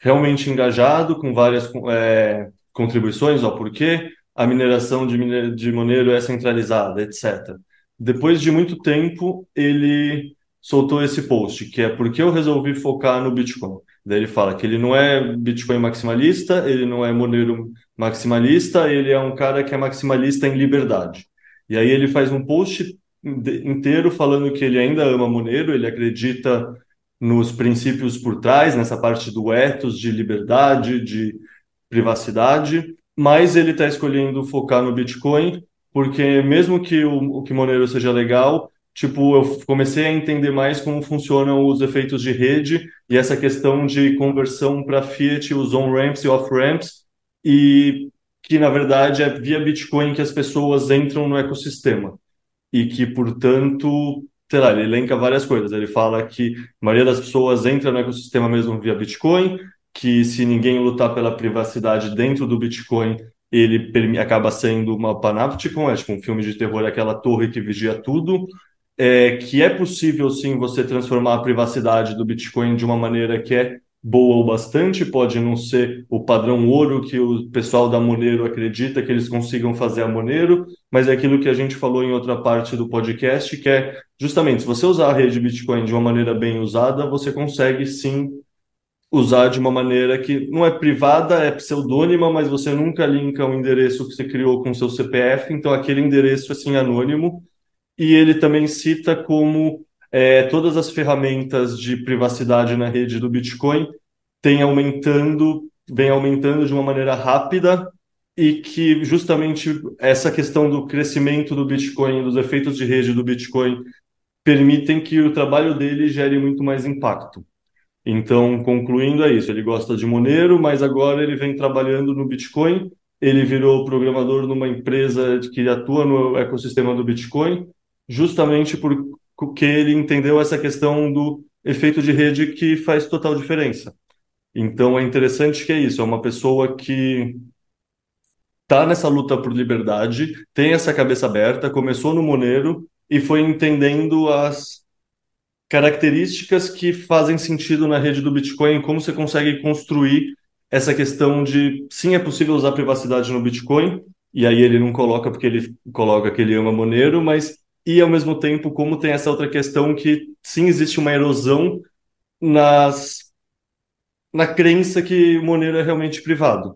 [SPEAKER 1] realmente engajado, com várias é, contribuições por porquê, a mineração de, mine de Monero é centralizada, etc. Depois de muito tempo, ele soltou esse post, que é porque eu resolvi focar no Bitcoin. Daí ele fala que ele não é Bitcoin maximalista, ele não é Monero maximalista, ele é um cara que é maximalista em liberdade. E aí ele faz um post inteiro falando que ele ainda ama Monero, ele acredita nos princípios por trás, nessa parte do ethos de liberdade, de privacidade, mas ele está escolhendo focar no Bitcoin, porque mesmo que o, o Monero seja legal, tipo, eu comecei a entender mais como funcionam os efeitos de rede e essa questão de conversão para fiat, os on-ramps e off-ramps, e que na verdade é via Bitcoin que as pessoas entram no ecossistema e que, portanto, sei lá, ele elenca várias coisas. Ele fala que a maioria das pessoas entra no ecossistema mesmo via Bitcoin, que se ninguém lutar pela privacidade dentro do Bitcoin, ele acaba sendo uma panopticon, é tipo um filme de terror, aquela torre que vigia tudo, é, que é possível sim você transformar a privacidade do Bitcoin de uma maneira que é boa ou bastante, pode não ser o padrão ouro que o pessoal da Monero acredita que eles consigam fazer a Monero, mas é aquilo que a gente falou em outra parte do podcast, que é justamente se você usar a rede Bitcoin de uma maneira bem usada, você consegue sim usar de uma maneira que não é privada, é pseudônima, mas você nunca linka o endereço que você criou com o seu CPF, então aquele endereço assim anônimo. E ele também cita como é, todas as ferramentas de privacidade na rede do Bitcoin têm aumentando, vem aumentando de uma maneira rápida e que justamente essa questão do crescimento do Bitcoin, dos efeitos de rede do Bitcoin, permitem que o trabalho dele gere muito mais impacto. Então, concluindo, é isso. Ele gosta de Monero, mas agora ele vem trabalhando no Bitcoin. Ele virou programador numa empresa que atua no ecossistema do Bitcoin, justamente porque ele entendeu essa questão do efeito de rede que faz total diferença. Então, é interessante que é isso. É uma pessoa que está nessa luta por liberdade, tem essa cabeça aberta, começou no Monero e foi entendendo as características que fazem sentido na rede do Bitcoin, como você consegue construir essa questão de sim, é possível usar privacidade no Bitcoin, e aí ele não coloca porque ele coloca que ele ama Monero, mas e ao mesmo tempo como tem essa outra questão que sim existe uma erosão nas na crença que Monero é realmente privado.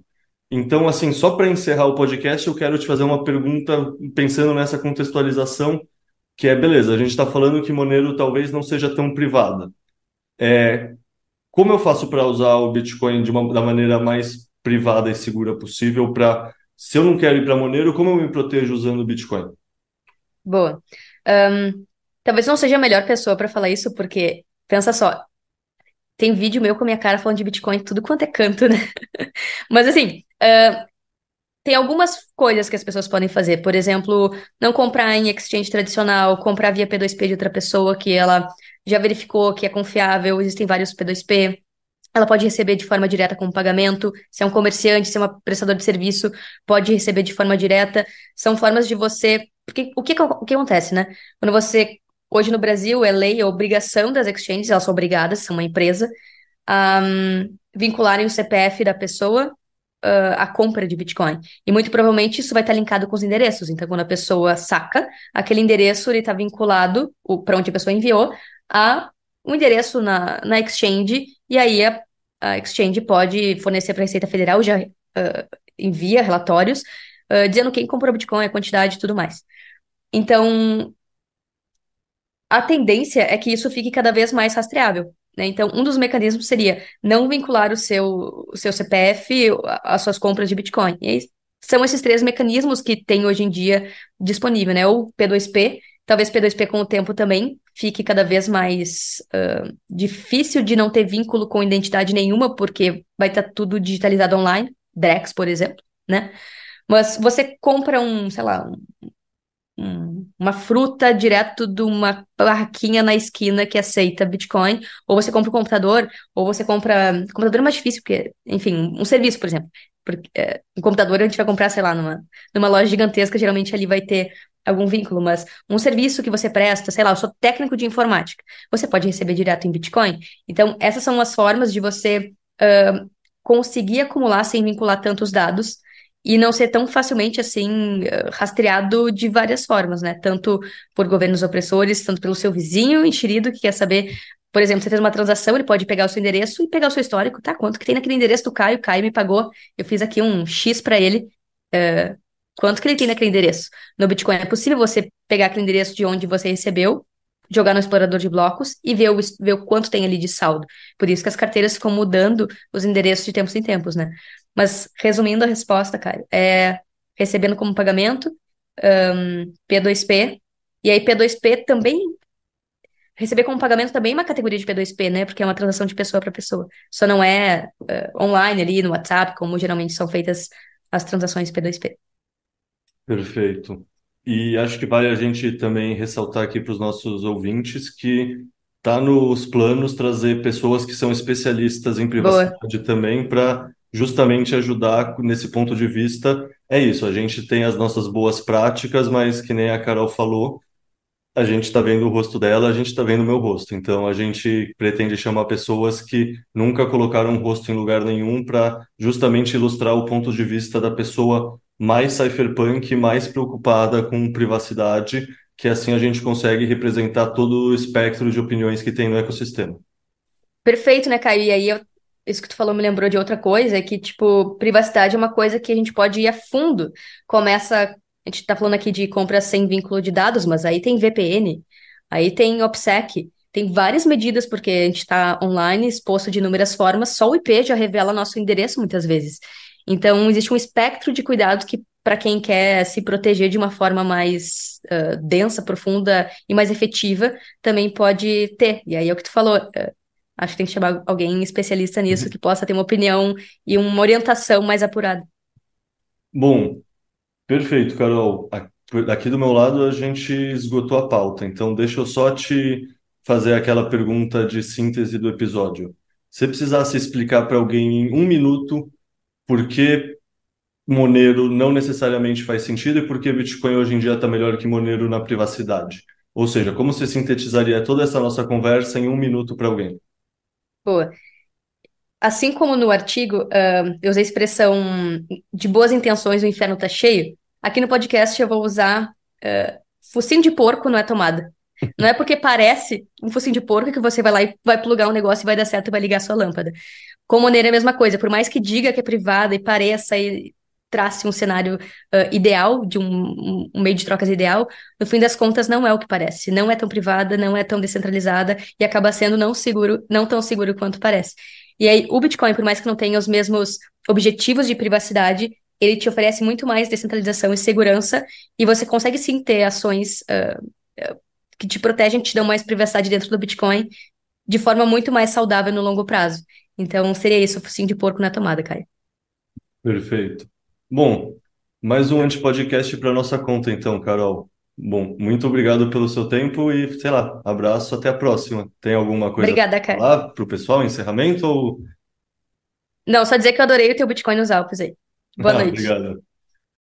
[SPEAKER 1] Então, assim, só para encerrar o podcast, eu quero te fazer uma pergunta pensando nessa contextualização que é beleza, a gente está falando que Monero talvez não seja tão privada. É, como eu faço para usar o Bitcoin de uma, da maneira mais privada e segura possível para se eu não quero ir para Monero, como eu me protejo usando o Bitcoin?
[SPEAKER 2] Boa. Um, talvez não seja a melhor pessoa para falar isso, porque pensa só, tem vídeo meu com a minha cara falando de Bitcoin tudo quanto é canto, né? Mas assim, uh, tem algumas coisas que as pessoas podem fazer. Por exemplo, não comprar em exchange tradicional, comprar via P2P de outra pessoa que ela já verificou que é confiável, existem vários P2P. Ela pode receber de forma direta com pagamento. Se é um comerciante, se é uma prestador de serviço, pode receber de forma direta. São formas de você. Porque o que, o que acontece, né? Quando você. Hoje no Brasil é lei, é obrigação das exchanges, elas são obrigadas, são uma empresa, a um, vincularem o CPF da pessoa uh, a compra de Bitcoin. E muito provavelmente isso vai estar linkado com os endereços. Então, quando a pessoa saca, aquele endereço ele está vinculado para onde a pessoa enviou a um endereço na, na exchange. E aí a, a exchange pode fornecer para a Receita Federal, já uh, envia relatórios uh, dizendo quem comprou Bitcoin, a quantidade e tudo mais. Então, a tendência é que isso fique cada vez mais rastreável. Né? Então, um dos mecanismos seria não vincular o seu, o seu CPF às suas compras de Bitcoin. E são esses três mecanismos que tem hoje em dia disponível, né? Ou P2P, talvez P2P com o tempo também fique cada vez mais uh, difícil de não ter vínculo com identidade nenhuma, porque vai estar tá tudo digitalizado online, Drex, por exemplo, né? Mas você compra um, sei lá, um, uma fruta direto de uma barraquinha na esquina que aceita Bitcoin, ou você compra um computador, ou você compra. Computador é mais difícil, porque, enfim, um serviço, por exemplo. Porque, é, um computador a gente vai comprar, sei lá, numa, numa loja gigantesca, geralmente ali vai ter algum vínculo, mas um serviço que você presta, sei lá, eu sou técnico de informática, você pode receber direto em Bitcoin. Então, essas são as formas de você uh, conseguir acumular sem vincular tantos dados e não ser tão facilmente assim eh, rastreado de várias formas, né? Tanto por governos opressores, tanto pelo seu vizinho enxerido que quer saber, por exemplo, você fez uma transação, ele pode pegar o seu endereço e pegar o seu histórico, tá? Quanto que tem naquele endereço do Caio? Caio me pagou, eu fiz aqui um X para ele. Uh, quanto que ele tem naquele endereço? No Bitcoin é possível você pegar aquele endereço de onde você recebeu, jogar no explorador de blocos e ver o, ver o quanto tem ali de saldo. Por isso que as carteiras ficam mudando os endereços de tempos em tempos, né? Mas, resumindo a resposta, cara, é recebendo como pagamento, um, P2P, e aí P2P também. Receber como pagamento também é uma categoria de P2P, né? Porque é uma transação de pessoa para pessoa. Só não é uh, online ali, no WhatsApp, como geralmente são feitas as transações P2P.
[SPEAKER 1] Perfeito. E acho que vale a gente também ressaltar aqui para os nossos ouvintes que está nos planos trazer pessoas que são especialistas em privacidade Boa. também para justamente ajudar nesse ponto de vista. É isso, a gente tem as nossas boas práticas, mas que nem a Carol falou, a gente está vendo o rosto dela, a gente está vendo o meu rosto. Então a gente pretende chamar pessoas que nunca colocaram um rosto em lugar nenhum para justamente ilustrar o ponto de vista da pessoa mais cypherpunk, mais preocupada com privacidade, que assim a gente consegue representar todo o espectro de opiniões que tem no ecossistema.
[SPEAKER 2] Perfeito, né, Caio? E aí eu isso que tu falou me lembrou de outra coisa, é que, tipo, privacidade é uma coisa que a gente pode ir a fundo. Começa. A gente tá falando aqui de compra sem vínculo de dados, mas aí tem VPN, aí tem OPSEC, tem várias medidas, porque a gente está online, exposto de inúmeras formas, só o IP já revela nosso endereço muitas vezes. Então, existe um espectro de cuidados que, para quem quer se proteger de uma forma mais uh, densa, profunda e mais efetiva, também pode ter. E aí é o que tu falou, uh, Acho que tem que chamar alguém especialista nisso uhum. que possa ter uma opinião e uma orientação mais apurada.
[SPEAKER 1] Bom, perfeito, Carol. Aqui do meu lado a gente esgotou a pauta, então deixa eu só te fazer aquela pergunta de síntese do episódio. Se precisasse explicar para alguém em um minuto por que Monero não necessariamente faz sentido e por que Bitcoin hoje em dia está melhor que Monero na privacidade. Ou seja, como você sintetizaria toda essa nossa conversa em um minuto para alguém?
[SPEAKER 2] assim como no artigo, uh, eu usei a expressão de boas intenções, o inferno tá cheio. Aqui no podcast eu vou usar uh, focinho de porco não é tomada. Não é porque parece um focinho de porco que você vai lá e vai plugar um negócio e vai dar certo e vai ligar sua lâmpada. Com Monera é a mesma coisa, por mais que diga que é privada e pareça e trace um cenário uh, ideal, de um, um, meio de trocas ideal, no fim das contas não é o que parece. Não é tão privada, não é tão descentralizada e acaba sendo não seguro, não tão seguro quanto parece. E aí, o Bitcoin, por mais que não tenha os mesmos objetivos de privacidade, ele te oferece muito mais descentralização e segurança, e você consegue sim ter ações uh, que te protegem, te dão mais privacidade dentro do Bitcoin, de forma muito mais saudável no longo prazo. Então, seria isso, focinho de porco na tomada, Caio.
[SPEAKER 1] Perfeito. Bom, mais um antipodcast para nossa conta, então, Carol. Bom, muito obrigado pelo seu tempo e, sei lá, abraço, até a próxima. Tem alguma coisa Obrigada, cara. para o pessoal, encerramento ou...
[SPEAKER 2] Não, só dizer que eu adorei o teu Bitcoin nos Alpes aí. Boa ah, noite.
[SPEAKER 1] Obrigado.